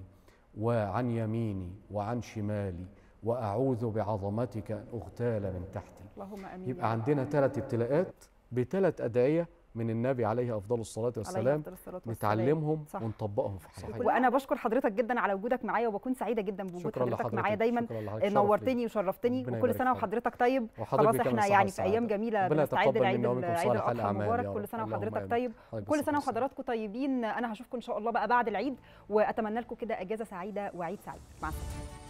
وعن يميني وعن شمالي واعوذ بعظمتك ان اغتال من تحتي اللهم امين يبقى عندنا ثلاث ابتلاءات بثلاث ادعيه من النبي عليه افضل الصلاه والسلام الصلاة نتعلمهم صح. ونطبقهم في حياتنا وانا بشكر حضرتك جدا على وجودك معايا وبكون سعيده جدا بوجود حضرتك معايا دايما نورتني وشرفتني وكل سنه وحضرتك طيب خلاص احنا يعني في ايام جميله بنستعد لعيد العيد الاضحى المبارك كل سنه وحضرتك طيب. طيب كل سنه وحضراتكم طيبين انا هشوفكم ان شاء الله بقى بعد العيد واتمنى لكم كده اجازه سعيده وعيد سعيد مع السلامه